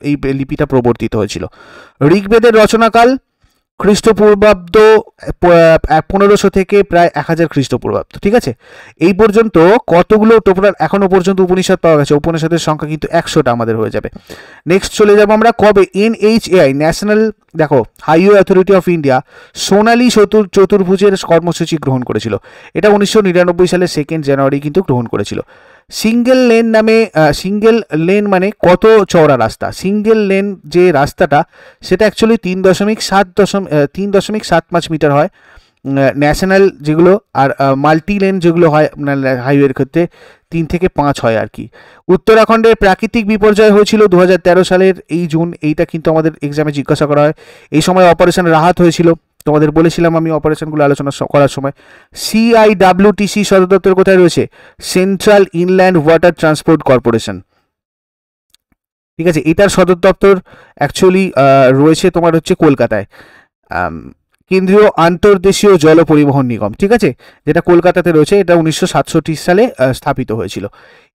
এই লিপিটা প্রবর্তিত হয়েছিল ঋগ্বেদের রচনাকাল খ্রিস্টপূর্বাব্দ পনেরোশো থেকে প্রায় এক হাজার খ্রিস্টপূর্বাব্দ ঠিক আছে এই পর্যন্ত কতগুলো টোপরার এখনও পর্যন্ত উপনিষদ পাওয়া গেছে উপনিষদের সংখ্যা কিন্তু একশোটা আমাদের হয়ে যাবে নেক্সট চলে যাব আমরা কবে এন এইচ এআই ন্যাশনাল দেখো হাইওয়ে অথরিটি অফ ইন্ডিয়া সোনালি চতুর চতুর্ভুজের কর্মসূচি গ্রহণ করেছিল এটা উনিশশো নিরানব্বই সালের সেকেন্ড জানুয়ারি কিন্তু গ্রহণ করেছিল সিঙ্গেল লেন নামে সিঙ্গেল লেন মানে কত চওড়া রাস্তা সিঙ্গেল লেন যে রাস্তাটা সেটা অ্যাকচুয়ালি তিন দশমিক সাত দশম তিন দশমিক সাত পাঁচ মিটার হয় ন্যাশনাল যেগুলো আর মাল্টি লেন যেগুলো হয় মানে হাইওয়ের ক্ষেত্রে তিন থেকে পাঁচ হয় আর কি উত্তরাখণ্ডের প্রাকৃতিক বিপর্যয় হয়েছিল দু সালের এই জুন এইটা কিন্তু আমাদের এক্সামে জিজ্ঞাসা করা হয় এই সময় অপারেশন রাহাত হয়েছিল তোমাদের বলেছিলাম আমি অপারেশনগুলো আলোচনা করার সময় সিআইডাব্লিউটিসি সদর দপ্তর কোথায় রয়েছে Central Inland Water Transport Corporation ঠিক আছে এটার সদর দপ্তর অ্যাকচুয়ালি রয়েছে তোমার হচ্ছে কলকাতায় কেন্দ্রীয় আন্তর্দেশীয় জল পরিবহন নিগম ঠিক আছে যেটা কলকাতাতে রয়েছে এটা উনিশশো সালে স্থাপিত হয়েছিল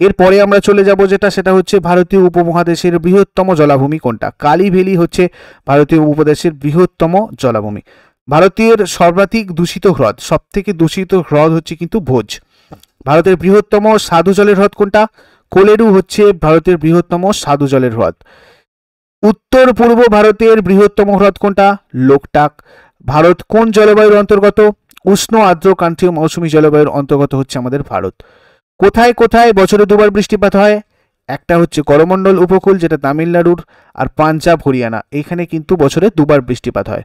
এরপরে আমরা চলে যাব যেটা সেটা হচ্ছে ভারতীয় উপমহাদেশের বৃহত্তম জলাভূমি কোনটা কালীভেলি হচ্ছে ভারতীয় উপদেশের বৃহত্তম জলাভূমি ভারতীয় সর্বাধিক দূষিত হ্রদ সবথেকে দূষিত হ্রদ হচ্ছে কিন্তু ভোজ ভারতের বৃহত্তম সাধু জলের হ্রদ কোনটা কোলেরু হচ্ছে ভারতের বৃহত্তম সাধু জলের হ্রদ উত্তর পূর্ব ভারতের বৃহত্তম হ্রদ কোনটা লোকটাক ভারত কোন জলবায়ুর অন্তর্গত উষ্ণ আর্দ্র কান্ঠীয় মৌসুমী জলবায়ুর অন্তর্গত হচ্ছে আমাদের ভারত কোথায় কোথায় বছরে দুবার বৃষ্টিপাত হয় একটা হচ্ছে করমণ্ডল উপকূল যেটা তামিলনাড়ুর আর পাঞ্জাব হরিয়ানা এইখানে কিন্তু বছরে দুবার বৃষ্টিপাত হয়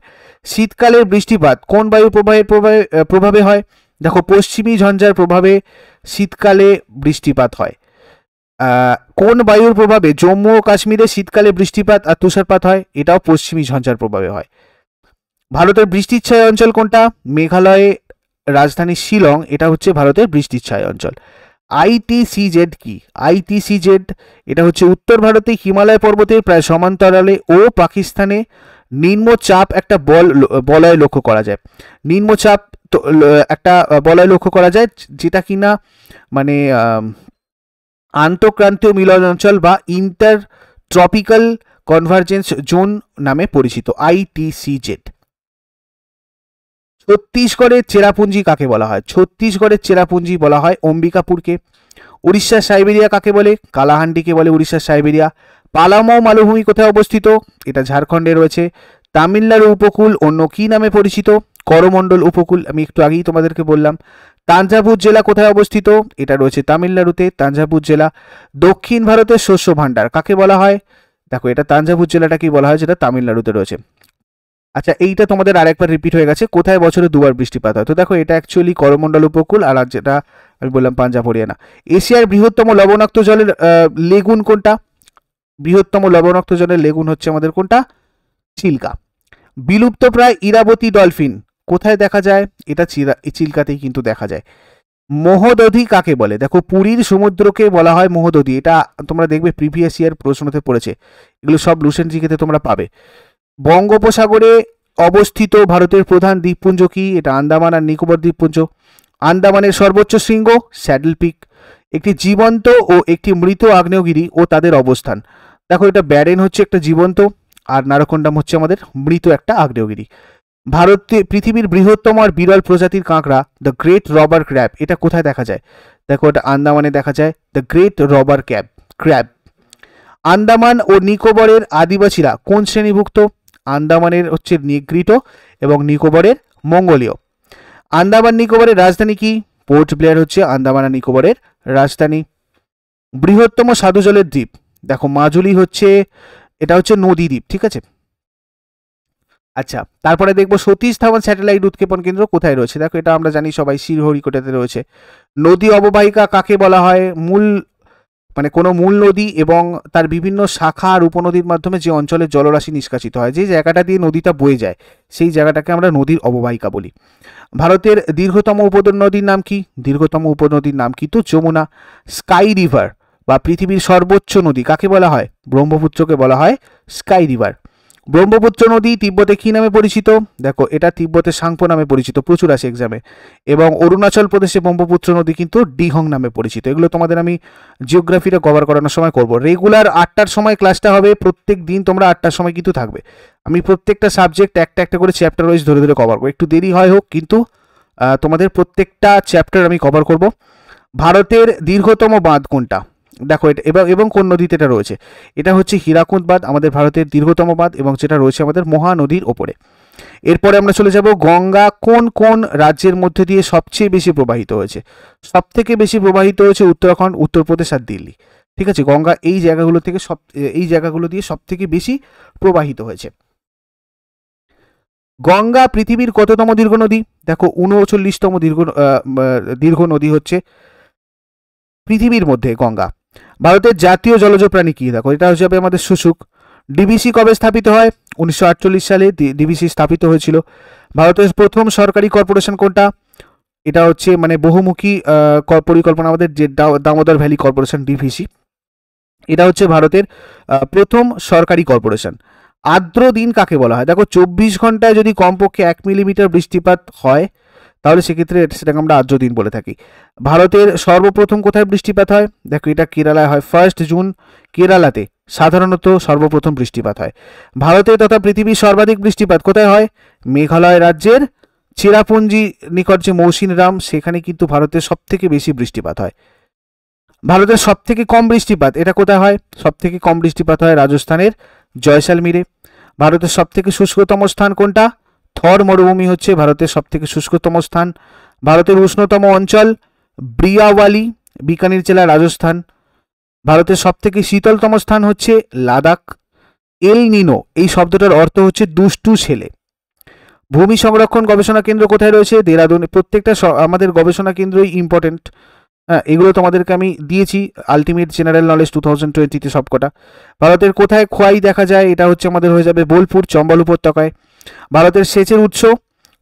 শীতকালের বৃষ্টিপাত কোন বায়ু প্রবাহের প্রভাবে প্রভাবে হয় দেখো পশ্চিমী ঝঞ্ঝার প্রভাবে শীতকালে বৃষ্টিপাত হয় কোন বায়ুর প্রভাবে জম্মু ও কাশ্মীরে শীতকালে বৃষ্টিপাত আর তুষারপাত হয় এটাও পশ্চিমী ঝঞ্ঝার প্রভাবে হয় ভারতের বৃষ্টির ছায় অঞ্চল কোনটা মেঘালয়ে রাজধানী শিলং এটা হচ্ছে ভারতের বৃষ্টির ছায় অঞ্চল আইটিসিজেড কি আইটিসিজেড এটা হচ্ছে উত্তর ভারতে হিমালয় পর্বতের প্রায় সমান্তরালে ও পাকিস্তানে নিম্নচাপ একটা বল বলয় লক্ষ্য করা যায় নিম্নচাপ একটা বলয় লক্ষ্য করা যায় যেটা কিনা মানে আন্তঃক্রান্তীয় মিলন অঞ্চল বা ইন্টার ট্রপিক্যাল কনভার্জেন্স জোন নামে পরিচিত আইটিসিজেড ছত্তিশগড়ের চেরাপুঞ্জি কাকে বলা হয় ছত্তিশগড়ের চেরাপুঞ্জি বলা হয় অম্বিকাপুরকে উড়িষ্যার সাইবেরিয়া কাকে বলে কালাহান্ডিকে বলে উড়িষ্যার সাইবেরিয়া পালামৌ মালভূমি কোথায় অবস্থিত এটা ঝাড়খণ্ডে রয়েছে তামিলনাড়ু উপকূল অন্য কি নামে পরিচিত করমণ্ডল উপকূল আমি একটু আগেই তোমাদেরকে বললাম তাঞ্জাভুর জেলা কোথায় অবস্থিত এটা রয়েছে তামিলনাড়ুতে তাঞ্জাভুর জেলা দক্ষিণ ভারতের শস্য ভাণ্ডার কাকে বলা হয় দেখো এটা তাঞ্জাভুর জেলাটাকেই বলা হয় যেটা তামিলনাড়ুতে রয়েছে আচ্ছা এইটা তোমাদের আরেকবার রিপিট হয়ে গেছে কোথায় বছরে দুবার বৃষ্টিপাত হয় তো দেখো এটা অ্যাকচুয়ালি করমণ্ডল উপকূল আর যেটা আমি বললাম পাঞ্জাব হরিয়ানা এশিয়ার বৃহত্তম লবণাক্ত জলের লেগুন কোনটা বৃহত্তম লবণাক্ত জলের লেগুন হচ্ছে আমাদের কোনটা চিল্কা বিলুপ্ত প্রায় ইরাবতী ডলফিন কোথায় দেখা যায় এটা চিল্কাতেই কিন্তু দেখা যায় মোহদধি কাকে বলে দেখো পুরীর সমুদ্রকে বলা হয় মোহদধি এটা তোমরা দেখবে প্রিভিয়াস ইয়ার প্রশ্নতে পড়েছে এগুলো সব লুসেন্ট জিকেতে তোমরা পাবে বঙ্গোপসাগরে অবস্থিত ভারতের প্রধান দ্বীপপুঞ্জ কি এটা আন্দামান আর নিকোবর দ্বীপপুঞ্জ আন্দামানের সর্বোচ্চ শৃঙ্গ স্যাডেল পিক একটি জীবন্ত ও একটি মৃত আগ্নেয়গিরি ও তাদের অবস্থান দেখো এটা ব্যারেন হচ্ছে একটা জীবন্ত আর নারকন্ডাম হচ্ছে আমাদের মৃত একটা আগ্নেয়গিরি ভারতে পৃথিবীর বৃহত্তম আর বিরল প্রজাতির কাঁকড়া দ্য গ্রেট রবার ক্র্যাব এটা কোথায় দেখা যায় দেখো এটা আন্দামানে দেখা যায় the great robber cab crab Andaman ও নিকোবরের আদিবাসীরা কোন শ্রেণীভুক্ত আন্দামানের হচ্ছে নিগৃহীত এবং নিকোবরের মঙ্গোলীয় আন্দামান নিকোবরের রাজধানী কি পোর্ট ব্লেয়ার হচ্ছে আন্দামান নিকোবরের রাজধানী বৃহত্তম সাধুজলের দ্বীপ দেখো মাজুলি হচ্ছে এটা হচ্ছে নদী দ্বীপ ঠিক আছে আচ্ছা তারপরে দেখবো সতীশ ধাওয়ান স্যাটেলাইট উৎক্ষেপণ কেন্দ্র কোথায় রয়েছে দেখো এটা আমরা জানি সবাই শ্রীহরিকোটাতে রয়েছে নদী অববাহিকা কাকে বলা হয় মূল মানে কোনো মূল নদী এবং তার বিভিন্ন শাখা আর উপনদীর মাধ্যমে যে অঞ্চলের জলরাশি নিষ্কাশিত হয় যে জায়গাটা দিয়ে নদীটা বয়ে যায় সেই জায়গাটাকে আমরা নদীর অববাহিকা বলি ভারতের দীর্ঘতম নদীর নাম কি দীর্ঘতম উপনদীর নাম কিন্তু যমুনা স্কাই রিভার বা পৃথিবীর সর্বোচ্চ নদী কাকে বলা হয় ব্রহ্মপুত্রকে বলা হয় স্কাই রিভার ব্রহ্মপুত্র নদী তিব্বতে কী নামে পরিচিত দেখো এটা তিব্বতে সাংপো নামে পরিচিত প্রচুর আছে এক্সামে এবং অরুণাচল প্রদেশে ব্রহ্মপুত্র নদী কিন্তু ডিহং নামে পরিচিত এগুলো তোমাদের আমি জিওগ্রাফিটা কভার করানোর সময় করব রেগুলার আটটার সময় ক্লাসটা হবে প্রত্যেক দিন তোমরা আটটার সময় কিন্তু থাকবে আমি প্রত্যেকটা সাবজেক্ট একটা একটা করে চ্যাপ্টার ওয়াইজ ধরে ধরে কভার করবো একটু দেরি হয় হোক কিন্তু তোমাদের প্রত্যেকটা চ্যাপ্টার আমি কভার করব ভারতের দীর্ঘতম বাঁধ কোনটা দেখো এটা এবং এবং কোন নদীতে এটা রয়েছে এটা হচ্ছে হীরাকুদ বাঁধ আমাদের ভারতের দীর্ঘতম বাঁধ এবং যেটা রয়েছে আমাদের মহানদীর ওপরে এরপরে আমরা চলে যাব গঙ্গা কোন কোন রাজ্যের মধ্যে দিয়ে সবচেয়ে বেশি প্রবাহিত হয়েছে সবথেকে বেশি প্রবাহিত হয়েছে উত্তরাখণ্ড উত্তরপ্রদেশ আর দিল্লি ঠিক আছে গঙ্গা এই জায়গাগুলো থেকে সব এই জায়গাগুলো দিয়ে সবথেকে বেশি প্রবাহিত হয়েছে গঙ্গা পৃথিবীর কততম দীর্ঘ নদী দেখো উনচল্লিশতম দীর্ঘ দীর্ঘ নদী হচ্ছে পৃথিবীর মধ্যে গঙ্গা ভারতের জাতীয় জলজ প্রাণী কী দেখো এটা হচ্ছে আমাদের শুশুক ডিবিসি কবে স্থাপিত হয় উনিশশো সালে ডিবিসি স্থাপিত হয়েছিল ভারতের প্রথম সরকারি কর্পোরেশন কোনটা এটা হচ্ছে মানে বহুমুখী পরিকল্পনা আমাদের যে দামোদর ভ্যালি কর্পোরেশন ডিভিসি এটা হচ্ছে ভারতের প্রথম সরকারি কর্পোরেশন আর্দ্র দিন কাকে বলা হয় দেখো চব্বিশ ঘন্টায় যদি কমপক্ষে এক মিলিমিটার বৃষ্টিপাত হয় তাহলে সেক্ষেত্রে সেটাকে আমরা আর্য দিন বলে থাকি ভারতের সর্বপ্রথম কোথায় বৃষ্টিপাত হয় দেখো এটা কেরালায় হয় ফার্স্ট জুন কেরালাতে সাধারণত সর্বপ্রথম বৃষ্টিপাত হয় ভারতে তথা পৃথিবীর সর্বাধিক বৃষ্টিপাত কোথায় হয় মেঘালয় রাজ্যের চেরাপুঞ্জি নিকট যে মৌসিনরাম সেখানে কিন্তু ভারতের সবথেকে বেশি বৃষ্টিপাত হয় ভারতের সব থেকে কম বৃষ্টিপাত এটা কোথায় হয় সব থেকে কম বৃষ্টিপাত হয় রাজস্থানের জয়সালমিরে ভারতের সবথেকে শুষ্কতম স্থান কোনটা থর মরুভূমি হচ্ছে ভারতের সবথেকে শুষ্কতম স্থান ভারতের উষ্ণতম অঞ্চল ব্রিয়াওয়ালি বিকানির জেলা রাজস্থান ভারতের সবথেকে শীতলতম স্থান হচ্ছে লাদাখ এল নিনো এই শব্দটার অর্থ হচ্ছে দুষ্টু ছেলে ভূমি সংরক্ষণ গবেষণা কেন্দ্র কোথায় রয়েছে দেরাদুন প্রত্যেকটা আমাদের গবেষণা কেন্দ্রই ইম্পর্টেন্ট হ্যাঁ এগুলো তোমাদেরকে আমি দিয়েছি ultimate general knowledge two thousand টোয়েন্টিতে সবকটা ভারতের কোথায় খোয়াই দেখা যায় এটা হচ্ছে আমাদের হয়ে যাবে বোলপুর চম্বল উপত্যকায় ভারতের সেচের উৎস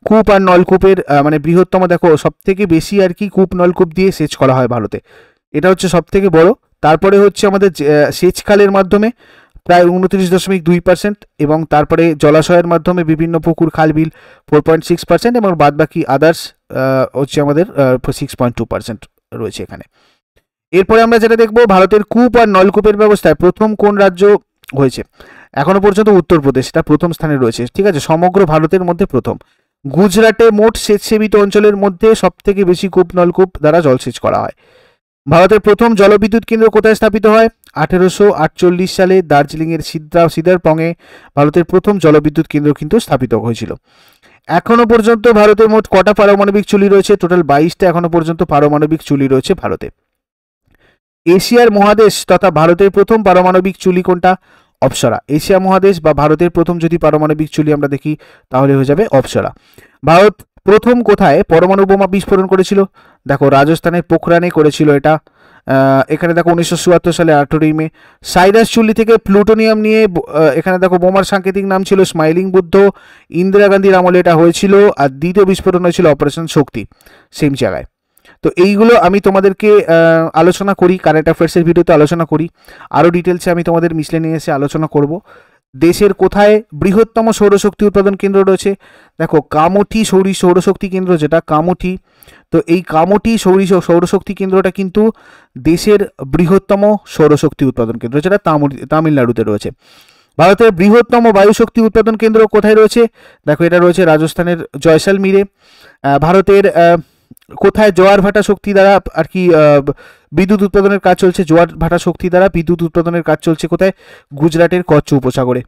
কূপ আর নলকূপের মানে বৃহত্তম দেখো সব থেকে বেশি আর কি কূপ নলকূপ দিয়ে সেচ করা হয় ভারতে এটা হচ্ছে সব থেকে বড় তারপরে হচ্ছে আমাদের সেচখালের মাধ্যমে প্রায় উনত্রিশ দশমিক দুই পার্সেন্ট এবং তারপরে জলাশয়ের মাধ্যমে বিভিন্ন পুকুর খাল বিল ফোর পয়েন্ট সিক্স পার্সেন্ট এবং বাদবাকি আদার্স হচ্ছে আমাদের সিক্স পয়েন্ট টু পার্সেন্ট রয়েছে এখানে এরপরে আমরা যেটা দেখব ভারতের কূপ আর নলকূপের ব্যবস্থায় প্রথম কোন রাজ্য হয়েছে এখনো পর্যন্ত উত্তরপ্রদেশ এটা প্রথম স্থানে রয়েছে ঠিক আছে সমগ্র ভারতের মধ্যে প্রথম গুজরাটে মোট স্বেচ্ছেবিত অঞ্চলের মধ্যে সব থেকে বেশি কূপ নলকূপ দ্বারা জলসেচ করা হয় ভারতের প্রথম জলবিদ্যুৎ কেন্দ্র কোথায় স্থাপিত হয় আঠেরোশো আটচল্লিশ সালে দার্জিলিংয়ের সিদ্রা সিদারপংয়ে ভারতের প্রথম জলবিদ্যুৎ কেন্দ্র কিন্তু স্থাপিত হয়েছিল এখনও পর্যন্ত ভারতে মোট কটা পারমাণবিক চুলি রয়েছে টোটাল বাইশটা এখনও পর্যন্ত পারমাণবিক চুলি রয়েছে ভারতে এশিয়ার মহাদেশ তথা ভারতের প্রথম পারমাণবিক চুলি কোনটা অপসরা এশিয়া মহাদেশ বা ভারতের প্রথম যদি পারমাণবিক চুলি আমরা দেখি তাহলে হয়ে যাবে অপসরা ভারত প্রথম কোথায় পরমাণু বোমা বিস্ফোরণ করেছিল দেখো রাজস্থানের পোখরানে করেছিল এটা এখানে দেখো উনিশশো সালে আঠেরোই মে সাইরাস চুল্লি থেকে প্লুটোনিয়াম নিয়ে এখানে দেখো বোমার সাংকেতিক নাম ছিল স্মাইলিং বুদ্ধ ইন্দিরা গান্ধীর আমলে এটা হয়েছিল আর দ্বিতীয় বিস্ফোরণ হয়েছিল অপারেশন শক্তি সেম জায়গায় তো এইগুলো আমি তোমাদেরকে আলোচনা করি কারেন্ট অ্যাফেয়ার্সের ভিডিওতে আলোচনা করি আরও ডিটেলসে আমি তোমাদের মিশলে নিয়ে এসে আলোচনা করব দেশের কোথায় বৃহত্তম সৌরশক্তি উৎপাদন কেন্দ্র রয়েছে দেখো কামঠি সৌর সৌরশক্তি কেন্দ্র যেটা কামঠি তো এই কামঠি সৌর সৌরশক্তি কেন্দ্রটা কিন্তু দেশের বৃহত্তম সৌরশক্তি উৎপাদন কেন্দ্র যেটা তামিলনাড়ুতে রয়েছে ভারতের বৃহত্তম বায়ুশক্তি উৎপাদন কেন্দ্র কোথায় রয়েছে দেখো এটা রয়েছে রাজস্থানের জয়সালমীরে ভারতের কোথায় জোয়ার ভাটা শক্তি দ্বারা আর কি বিদ্যুৎ উৎপাদনের কাজ চলছে জোয়ার ভাটা শক্তি দ্বারা বিদ্যুৎ উৎপাদনের কাজ চলছে কোথায় গুজরাটের কচ্ছ উপসাগরে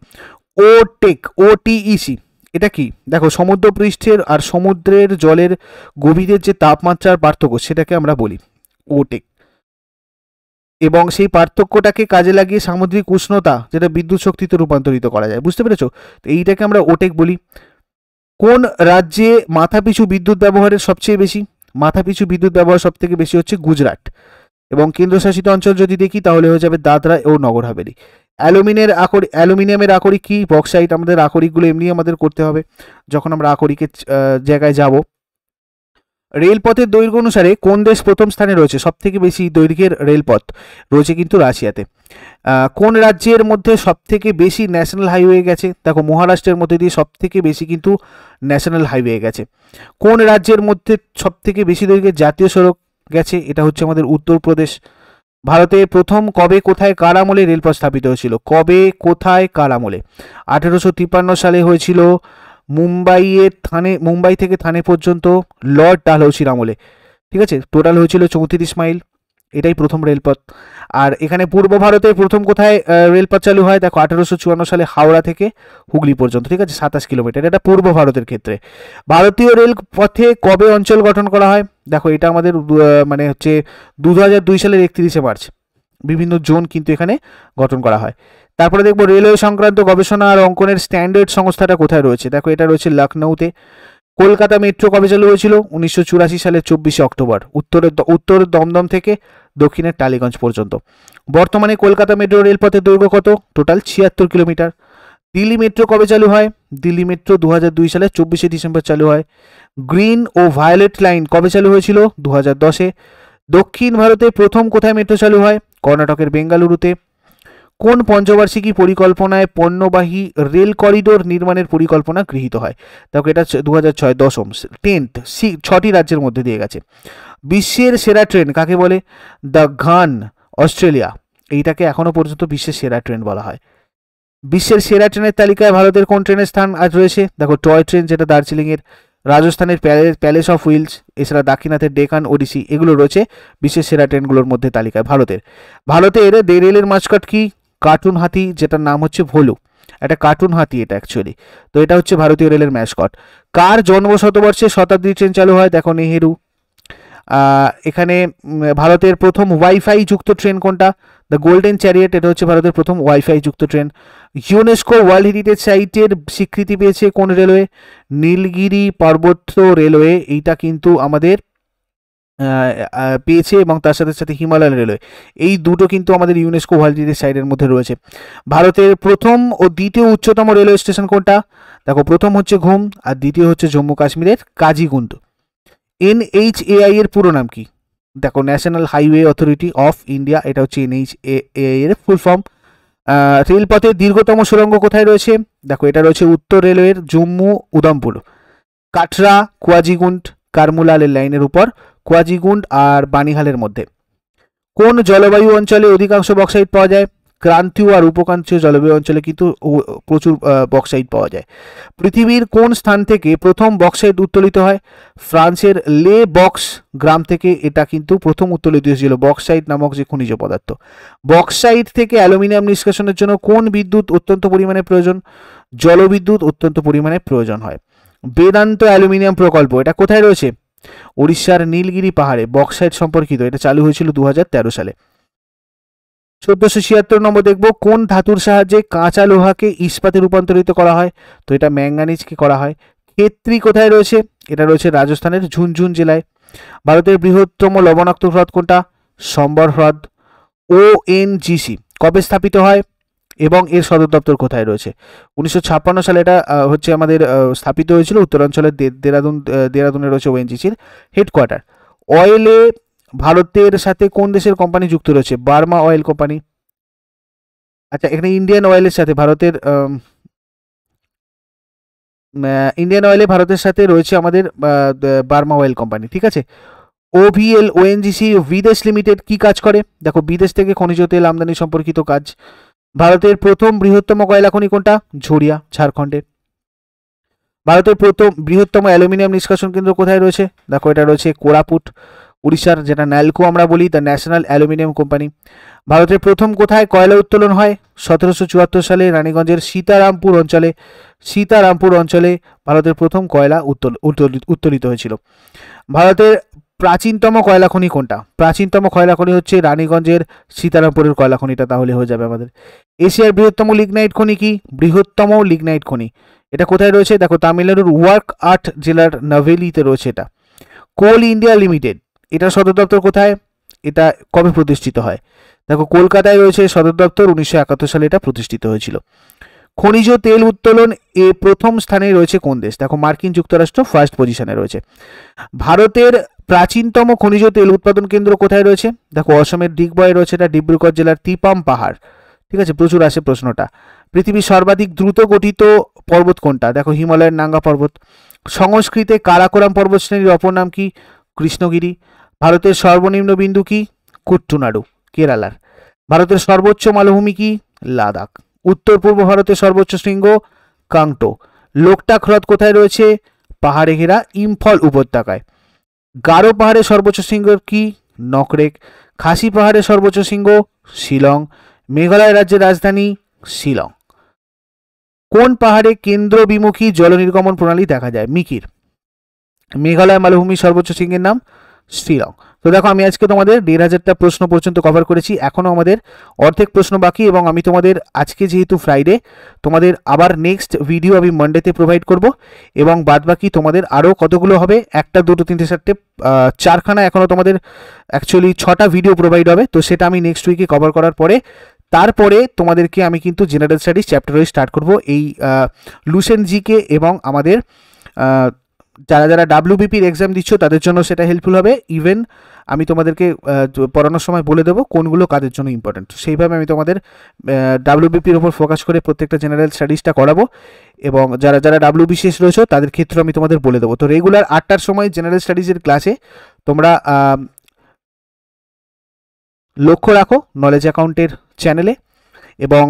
ও টেক ও টিইসি এটা কি দেখো সমুদ্রপৃষ্ঠের আর সমুদ্রের জলের গভীরের যে তাপমাত্রার পার্থক্য সেটাকে আমরা বলি ওটেক এবং সেই পার্থক্যটাকে কাজে লাগিয়ে সামুদ্রিক উষ্ণতা যেটা বিদ্যুৎ শক্তিতে রূপান্তরিত করা যায় বুঝতে পেরেছো তো এইটাকে আমরা ওটেক বলি কোন রাজ্যে মাথাপিছু বিদ্যুৎ ব্যবহারের সবচেয়ে বেশি মাথাপিছু বিদ্যুৎ ব্যবহার সবথেকে বেশি হচ্ছে গুজরাট এবং কেন্দ্রশাসিত অঞ্চল যদি দেখি তাহলে হয়ে যাবে দাদরা ও নগর হাভেলি অ্যালুমিনিয়ামের আকরি অ্যালুমিনিয়ামের আকরিক কী বক্সাইট আমাদের আকরিকগুলো এমনি আমাদের করতে হবে যখন আমরা আকরিকের জায়গায় যাব রেলপথের দৈর্ঘ্য অনুসারে কোন দেশ প্রথম স্থানে রয়েছে সবথেকে বেশি দৈর্ঘ্যের রেলপথ রয়েছে কিন্তু রাশিয়াতে কোন রাজ্যের মধ্যে সবথেকে বেশি ন্যাশনাল হাইওয়ে গেছে দেখো মহারাষ্ট্রের মধ্যে দিয়ে সবথেকে বেশি কিন্তু ন্যাশনাল হাইওয়ে গেছে কোন রাজ্যের মধ্যে সবথেকে বেশি দৈর্ঘ্যের জাতীয় সড়ক গেছে এটা হচ্ছে আমাদের উত্তরপ্রদেশ ভারতে প্রথম কবে কোথায় কার আমলে রেলপথ স্থাপিত হয়েছিল কবে কোথায় কার আমলে আঠেরোশো সালে হয়েছিল মুম্বাইয়ের থানে মুম্বাই থেকে থানে পর্যন্ত লর্ড ডালহৌসির আমলে ঠিক আছে টোটাল হয়েছিল চৌত্রিশ মাইল এটাই প্রথম রেলপথ আর এখানে পূর্ব ভারতে প্রথম কোথায় রেলপথ চালু হয় দেখো আঠারোশো চুয়ান্ন সালে হাওড়া থেকে হুগলি পর্যন্ত ঠিক আছে সাতাশ কিলোমিটার এটা পূর্ব ভারতের ক্ষেত্রে ভারতীয় রেলপথে কবে অঞ্চল গঠন করা হয় দেখো এটা আমাদের মানে হচ্ছে দু সালের একত্রিশে মার্চ বিভিন্ন জোন কিন্তু এখানে গঠন করা হয় তারপরে দেখবো রেলওয়ে সংক্রান্ত গবেষণা আর অঙ্কনের স্ট্যান্ডার্ড সংস্থাটা কোথায় রয়েছে দেখো এটা রয়েছে লখনৌতে কলকাতা মেট্রো কবে চালু হয়েছিল উনিশশো সালে চব্বিশে অক্টোবর উত্তরের উত্তর দমদম থেকে দক্ষিণের টালিগঞ্জ পর্যন্ত বর্তমানে কলকাতা মেট্রো রেলপথের দৈর্ঘ্য কত টোটাল ছিয়াত্তর কিলোমিটার দিল্লি মেট্রো কবে চালু হয় দিল্লি মেট্রো দু দুই সালে চব্বিশে ডিসেম্বর চালু হয় গ্রিন ও ভায়োলেট লাইন কবে চালু হয়েছিল দু দশে দক্ষিণ ভারতে প্রথম কোথায় মেট্রো চালু হয় কর্ণাটকের বেঙ্গালুরুতে কোন পঞ্চবার্ষিকী পরিকল্পনায় পণ্যবাহী রেল করিডোর নির্মাণের পরিকল্পনা গৃহীত হয় দেখো এটা দু হাজার ছয় দশম টেন্থ সি ছটি রাজ্যের মধ্যে দিয়ে গেছে বিশ্বের সেরা ট্রেন কাকে বলে দ্য ঘান অস্ট্রেলিয়া এইটাকে এখনও পর্যন্ত বিশ্বের সেরা ট্রেন বলা হয় বিশ্বের সেরা ট্রেনের তালিকায় ভারতের কোন ট্রেনের স্থান আজ রয়েছে দেখো টয় ট্রেন যেটা দার্জিলিংয়ের রাজস্থানের প্যালেস অফ হুইলস এছাড়া দাক্ষিণাথের ডেকান ওডিসি এগুলো রয়েছে বিশ্বের সেরা ট্রেনগুলোর মধ্যে তালিকায় ভারতের ভারতের রেলের মাস্কট কি কার্টুন হাতি যেটার নাম হচ্ছে ভোলু একটা কার্টুন হাতি এটা অ্যাকচুয়ালি তো এটা হচ্ছে ভারতীয় রেলের ম্যাসকট কার জন্মশতবর্ষে শতাব্দী ট্রেন চালু হয় দেখো নেহেরু এখানে ভারতের প্রথম ওয়াইফাই যুক্ত ট্রেন কোনটা দ্য গোল্ডেন চ্যারিয়েট এটা হচ্ছে ভারতের প্রথম ওয়াইফাই যুক্ত ট্রেন ইউনেস্কো ওয়ার্ল্ড হেরিটেজ সাইটের স্বীকৃতি পেয়েছে কোন রেলওয়ে নীলগিরি পার্বত্য রেলওয়ে এইটা কিন্তু আমাদের পেয়েছে এবং তার সাথে সাথে হিমালয়ান রেলওয়ে এই দুটো কিন্তু আমাদের ইউনেস্কো ওয়ার্ল্ড সাইডের মধ্যে রয়েছে ভারতের প্রথম ও দ্বিতীয় উচ্চতম রেলওয়ে স্টেশন কোনটা দেখো প্রথম হচ্ছে ঘুম আর দ্বিতীয় হচ্ছে জম্মু কাশ্মীরের এইচ এআই এর পুরো নাম কি দেখো National Highway Authority of India এটা হচ্ছে এন এইচ এআই এর ফুল ফর্ম রেলপথে দীর্ঘতম সুড়ঙ্গ কোথায় রয়েছে দেখো এটা রয়েছে উত্তর রেলওয়ের জম্মু উদমপুর কাটরা কুয়াজিগুন্ড কারমুলালের লাইনের উপর কোয়াজিগুন্ড আর বানিহালের মধ্যে কোন জলবায়ু অঞ্চলে অধিকাংশ বক্সাইট পাওয়া যায় ক্রান্তীয় আর উপক্রান্তীয় জলবায়ু অঞ্চলে কিন্তু প্রচুর বক্সাইট পাওয়া যায় পৃথিবীর কোন স্থান থেকে প্রথম বক্সাইট উত্তোলিত হয় ফ্রান্সের লে বক্স গ্রাম থেকে এটা কিন্তু প্রথম উত্তোলিত হয়েছিল বক্সাইট নামক যে খনিজ পদার্থ বক্সাইট থেকে অ্যালুমিনিয়াম নিষ্কাশনের জন্য কোন বিদ্যুৎ অত্যন্ত পরিমাণে প্রয়োজন জলবিদ্যুৎ অত্যন্ত পরিমাণে প্রয়োজন হয় বেদান্ত অ্যালুমিনিয়াম প্রকল্প এটা কোথায় রয়েছে উড়িষ্যার নীলগিরি পাহাড়ে বক্সাইট সম্পর্কিত এটা চালু হয়েছিল দু সালে চোদ্দশো ছিয়াত্তর নম্বর দেখব কোন ধাতুর সাহায্যে কাঁচা লোহাকে ইস্পাতে রূপান্তরিত করা হয় তো এটা ম্যাঙ্গানিজকে করা হয় ক্ষেত্রী কোথায় রয়েছে এটা রয়েছে রাজস্থানের ঝুনঝুন জেলায় ভারতের বৃহত্তম লবণাক্ত হ্রদ কোনটা সম্বর হ্রদ ও এন জিসি কবে স্থাপিত হয় এবং এর সদর দপ্তর কোথায় রয়েছে উনিশশো সালে এটা হচ্ছে আমাদের স্থাপিত হয়েছিল উত্তরাঞ্চলের দেরাদুন দেরাদুনে রয়েছে ওএনজিসির হেডকোয়ার্টার অয়েলে ভারতের সাথে কোন দেশের কোম্পানি যুক্ত রয়েছে বার্মা অয়েল কোম্পানি আচ্ছা এখানে ইন্ডিয়ান অয়েলের সাথে ভারতের ইন্ডিয়ান অয়েলে ভারতের সাথে রয়েছে আমাদের বার্মা অয়েল কোম্পানি ঠিক আছে ওভিএল ওএনজিসি বিদেশ লিমিটেড কি কাজ করে দেখো বিদেশ থেকে খনিজ তেল আমদানি সম্পর্কিত কাজ ভারতের প্রথম বৃহত্তম কয়লা খনি কোনটা ঝুড়িয়া ঝাড়খণ্ডের ভারতের প্রথম বৃহত্তম অ্যালুমিনিয়াম নিষ্কাশন কেন্দ্র কোথায় রয়েছে দেখো এটা রয়েছে কোরাপুট উড়িষ্যার যেটা ন্যালকো আমরা বলি দ্য ন্যাশনাল অ্যালুমিনিয়াম কোম্পানি ভারতের প্রথম কোথায় কয়লা উত্তোলন হয় সতেরোশো চুয়াত্তর সালে রানীগঞ্জের সীতারামপুর অঞ্চলে সীতারামপুর অঞ্চলে ভারতের প্রথম কয়লা উত্তোলিত হয়েছিল ভারতের প্রাচীনতম কয়লাখনি কোনটা প্রাচীনতম কয়লাখনি হচ্ছে রানীগঞ্জের সীতারামপুরের কয়লাখনিটা তাহলে হয়ে যাবে আমাদের এশিয়ার বৃহত্তম লিগনাইট খনি কি বৃহত্তম লিগনাইট খনি এটা কোথায় রয়েছে দেখো তামিলনাড়ুর ওয়ার্ক আর্ট জেলার নাভেলিতে রয়েছে এটা কোল ইন্ডিয়া লিমিটেড এটা সদর দপ্তর কোথায় এটা কবে প্রতিষ্ঠিত হয় দেখো কলকাতায় রয়েছে সদর দপ্তর উনিশশো একাত্তর সালে এটা প্রতিষ্ঠিত হয়েছিল খনিজ তেল উত্তোলন এ প্রথম স্থানে রয়েছে কোন দেশ দেখো মার্কিন যুক্তরাষ্ট্র ফার্স্ট পজিশনে রয়েছে ভারতের প্রাচীনতম খনিজ তেল উৎপাদন কেন্দ্র কোথায় রয়েছে দেখো অসমের ডিগবয়ে রয়েছে এটা ডিব্রুগড় জেলার তিপাম পাহাড় ঠিক আছে প্রচুর আসে প্রশ্নটা পৃথিবীর সর্বাধিক দ্রুত গঠিত পর্বত কোনটা দেখো হিমালয়ের নাঙ্গা পর্বত সংস্কৃতে কারাকোরাম পর্বত শ্রেণীর অপর নাম কি কৃষ্ণগিরি ভারতের সর্বনিম্ন বিন্দু কি কুট্টুনাড়ু কেরালার ভারতের সর্বোচ্চ মালভূমি কি লাদাখ উত্তর পূর্ব ভারতের সর্বোচ্চ শৃঙ্গ কাংটো লোকটাক হ্রদ কোথায় রয়েছে পাহাড়ে ঘেরা ইম্ফল উপত্যকায় গারো পাহাড়ে সর্বোচ্চ শৃঙ্গ কি নকরেক খাসি পাহাড়ে সর্বোচ্চ শৃঙ্গ শিলং মেঘালয় রাজ্যের রাজধানী শিলং কোন পাহাড়ে কেন্দ্র বিমুখী জল নির্গমন প্রণালী দেখা যায় মিকির মেঘালয় মালভূমির সর্বোচ্চ শৃঙ্গের নাম শিলং তো দেখো আমি আজকে তোমাদের দেড় হাজারটা প্রশ্ন পর্যন্ত কভার করেছি এখনও আমাদের অর্ধেক প্রশ্ন বাকি এবং আমি তোমাদের আজকে যেহেতু ফ্রাইডে তোমাদের আবার নেক্সট ভিডিও আমি মানডেতে প্রোভাইড করব এবং বাদ বাকি তোমাদের আরও কতগুলো হবে একটা দুটো তিনটে চারটে চারখানা এখনও তোমাদের অ্যাকচুয়ালি ছটা ভিডিও প্রোভাইড হবে তো সেটা আমি নেক্সট উইকে কভার করার পরে তারপরে তোমাদেরকে আমি কিন্তু general studies chapter wise start করব এই লুসেন জিকে এবং আমাদের যারা যারা ডাব্লিউবিপির এক্সাম দিচ্ছ তাদের জন্য সেটা হেল্পফুল হবে ইভেন আমি তোমাদেরকে পড়ানোর সময় বলে দেবো কোনগুলো কাদের জন্য ইম্পর্ট্যান্ট সেইভাবে আমি তোমাদের ডাব্লিউবিপির ওপর ফোকাস করে প্রত্যেকটা জেনারেল স্টাডিজটা করাবো এবং যারা যারা ডাব্লিউবিসিএস রয়েছে তাদের ক্ষেত্রে আমি তোমাদের বলে দেবো তো রেগুলার আটটার সময় জেনারেল স্টাডিজের ক্লাসে তোমরা লক্ষ্য রাখো নলেজ অ্যাকাউন্টের চ্যানেলে এবং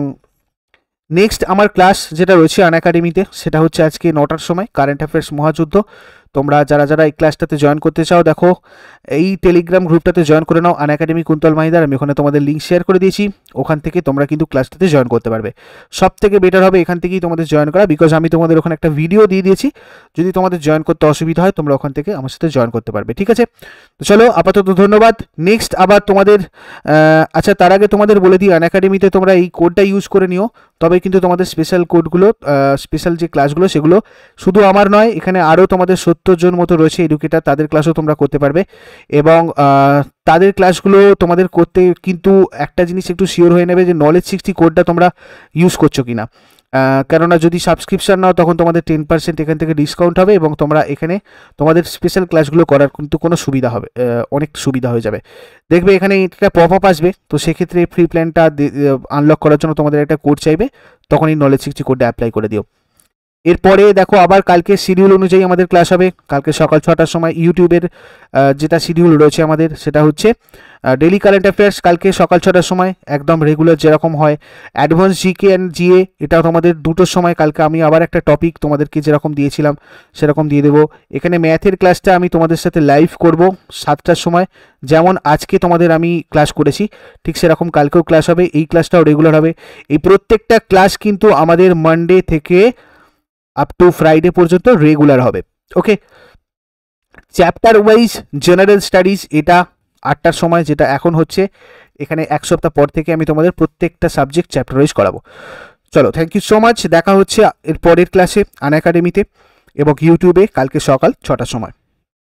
নেক্সট আমার ক্লাস যেটা রয়েছে আন একাডেমিতে সেটা হচ্ছে আজকে নটার সময় কারেন্ট অ্যাফেয়ার্স মহাযুদ্ধ তোমরা যারা যারা এই ক্লাসটাতে জয়েন করতে চাও দেখো এই টেলিগ্রাম গ্রুপটাতে জয়েন করে নাও আন একাডেমি কুন্তল মাহিদার আমি ওখানে তোমাদের লিঙ্ক শেয়ার করে দিয়েছি ওখান থেকে তোমরা কিন্তু ক্লাসটাতে জয়েন করতে পারবে সব থেকে বেটার হবে এখান থেকেই তোমাদের জয়েন করা বিকজ আমি তোমাদের ওখানে একটা ভিডিও দিয়ে দিয়েছি যদি তোমাদের জয়েন করতে অসুবিধা হয় তোমরা ওখান থেকে আমার সাথে জয়েন করতে পারবে ঠিক আছে তো চলো আপাতত ধন্যবাদ নেক্সট আবার তোমাদের আচ্ছা তার আগে তোমাদের বলে দিই আন একাডেমিতে তোমরা এই কোডটা ইউজ করে নিও তবে কিন্তু তোমাদের স্পেশাল কোডগুলো স্পেশাল যে ক্লাসগুলো সেগুলো শুধু আমার নয় এখানে আরও তোমাদের সত্য সত্তর জন মতো রয়েছে এডুকেটার তাদের ক্লাসও তোমরা করতে পারবে এবং তাদের ক্লাসগুলো তোমাদের করতে কিন্তু একটা জিনিস একটু শিওর হয়ে নেবে যে নলেজ সিক্সটি কোডটা তোমরা ইউজ করছো কিনা কেননা যদি সাবস্ক্রিপশান নাও তখন তোমাদের টেন পার্সেন্ট এখান থেকে ডিসকাউন্ট হবে এবং তোমরা এখানে তোমাদের স্পেশাল ক্লাসগুলো করার কিন্তু কোনো সুবিধা হবে অনেক সুবিধা হয়ে যাবে দেখবে এখানে একটা পপ আপ আসবে তো সেক্ষেত্রে ফ্রি প্ল্যানটা আনলক করার জন্য তোমাদের একটা কোড চাইবে তখন এই নলেজ সিক্সটি কোডটা অ্যাপ্লাই করে দিও এরপরে দেখো আবার কালকে শিডিউল অনুযায়ী আমাদের ক্লাস হবে কালকে সকাল ছটার সময় ইউটিউবের যেটা শিডিউল রয়েছে আমাদের সেটা হচ্ছে ডেলি কারেন্ট অ্যাফেয়ার্স কালকে সকাল ছটার সময় একদম রেগুলার যেরকম হয় অ্যাডভান্স জিকে অ্যান্ড জিএ এটা তোমাদের দুটোর সময় কালকে আমি আবার একটা টপিক তোমাদেরকে যেরকম দিয়েছিলাম সেরকম দিয়ে দেবো এখানে ম্যাথের ক্লাসটা আমি তোমাদের সাথে লাইভ করব সাতটার সময় যেমন আজকে তোমাদের আমি ক্লাস করেছি ঠিক সেরকম কালকেও ক্লাস হবে এই ক্লাসটাও রেগুলার হবে এই প্রত্যেকটা ক্লাস কিন্তু আমাদের মানডে থেকে আপ টু ফ্রাইডে পর্যন্ত রেগুলার হবে okay chapter wise general studies এটা আটটার সময় যেটা এখন হচ্ছে এখানে এক সপ্তাহ পর থেকে আমি তোমাদের প্রত্যেকটা সাবজেক্ট চ্যাপ্টার ওয়াইজ করাবো চলো থ্যাংক ইউ সো মাচ দেখা হচ্ছে এর পরের ক্লাসে আন একাডেমিতে এবং ইউটিউবে কালকে সকাল ছটার সময়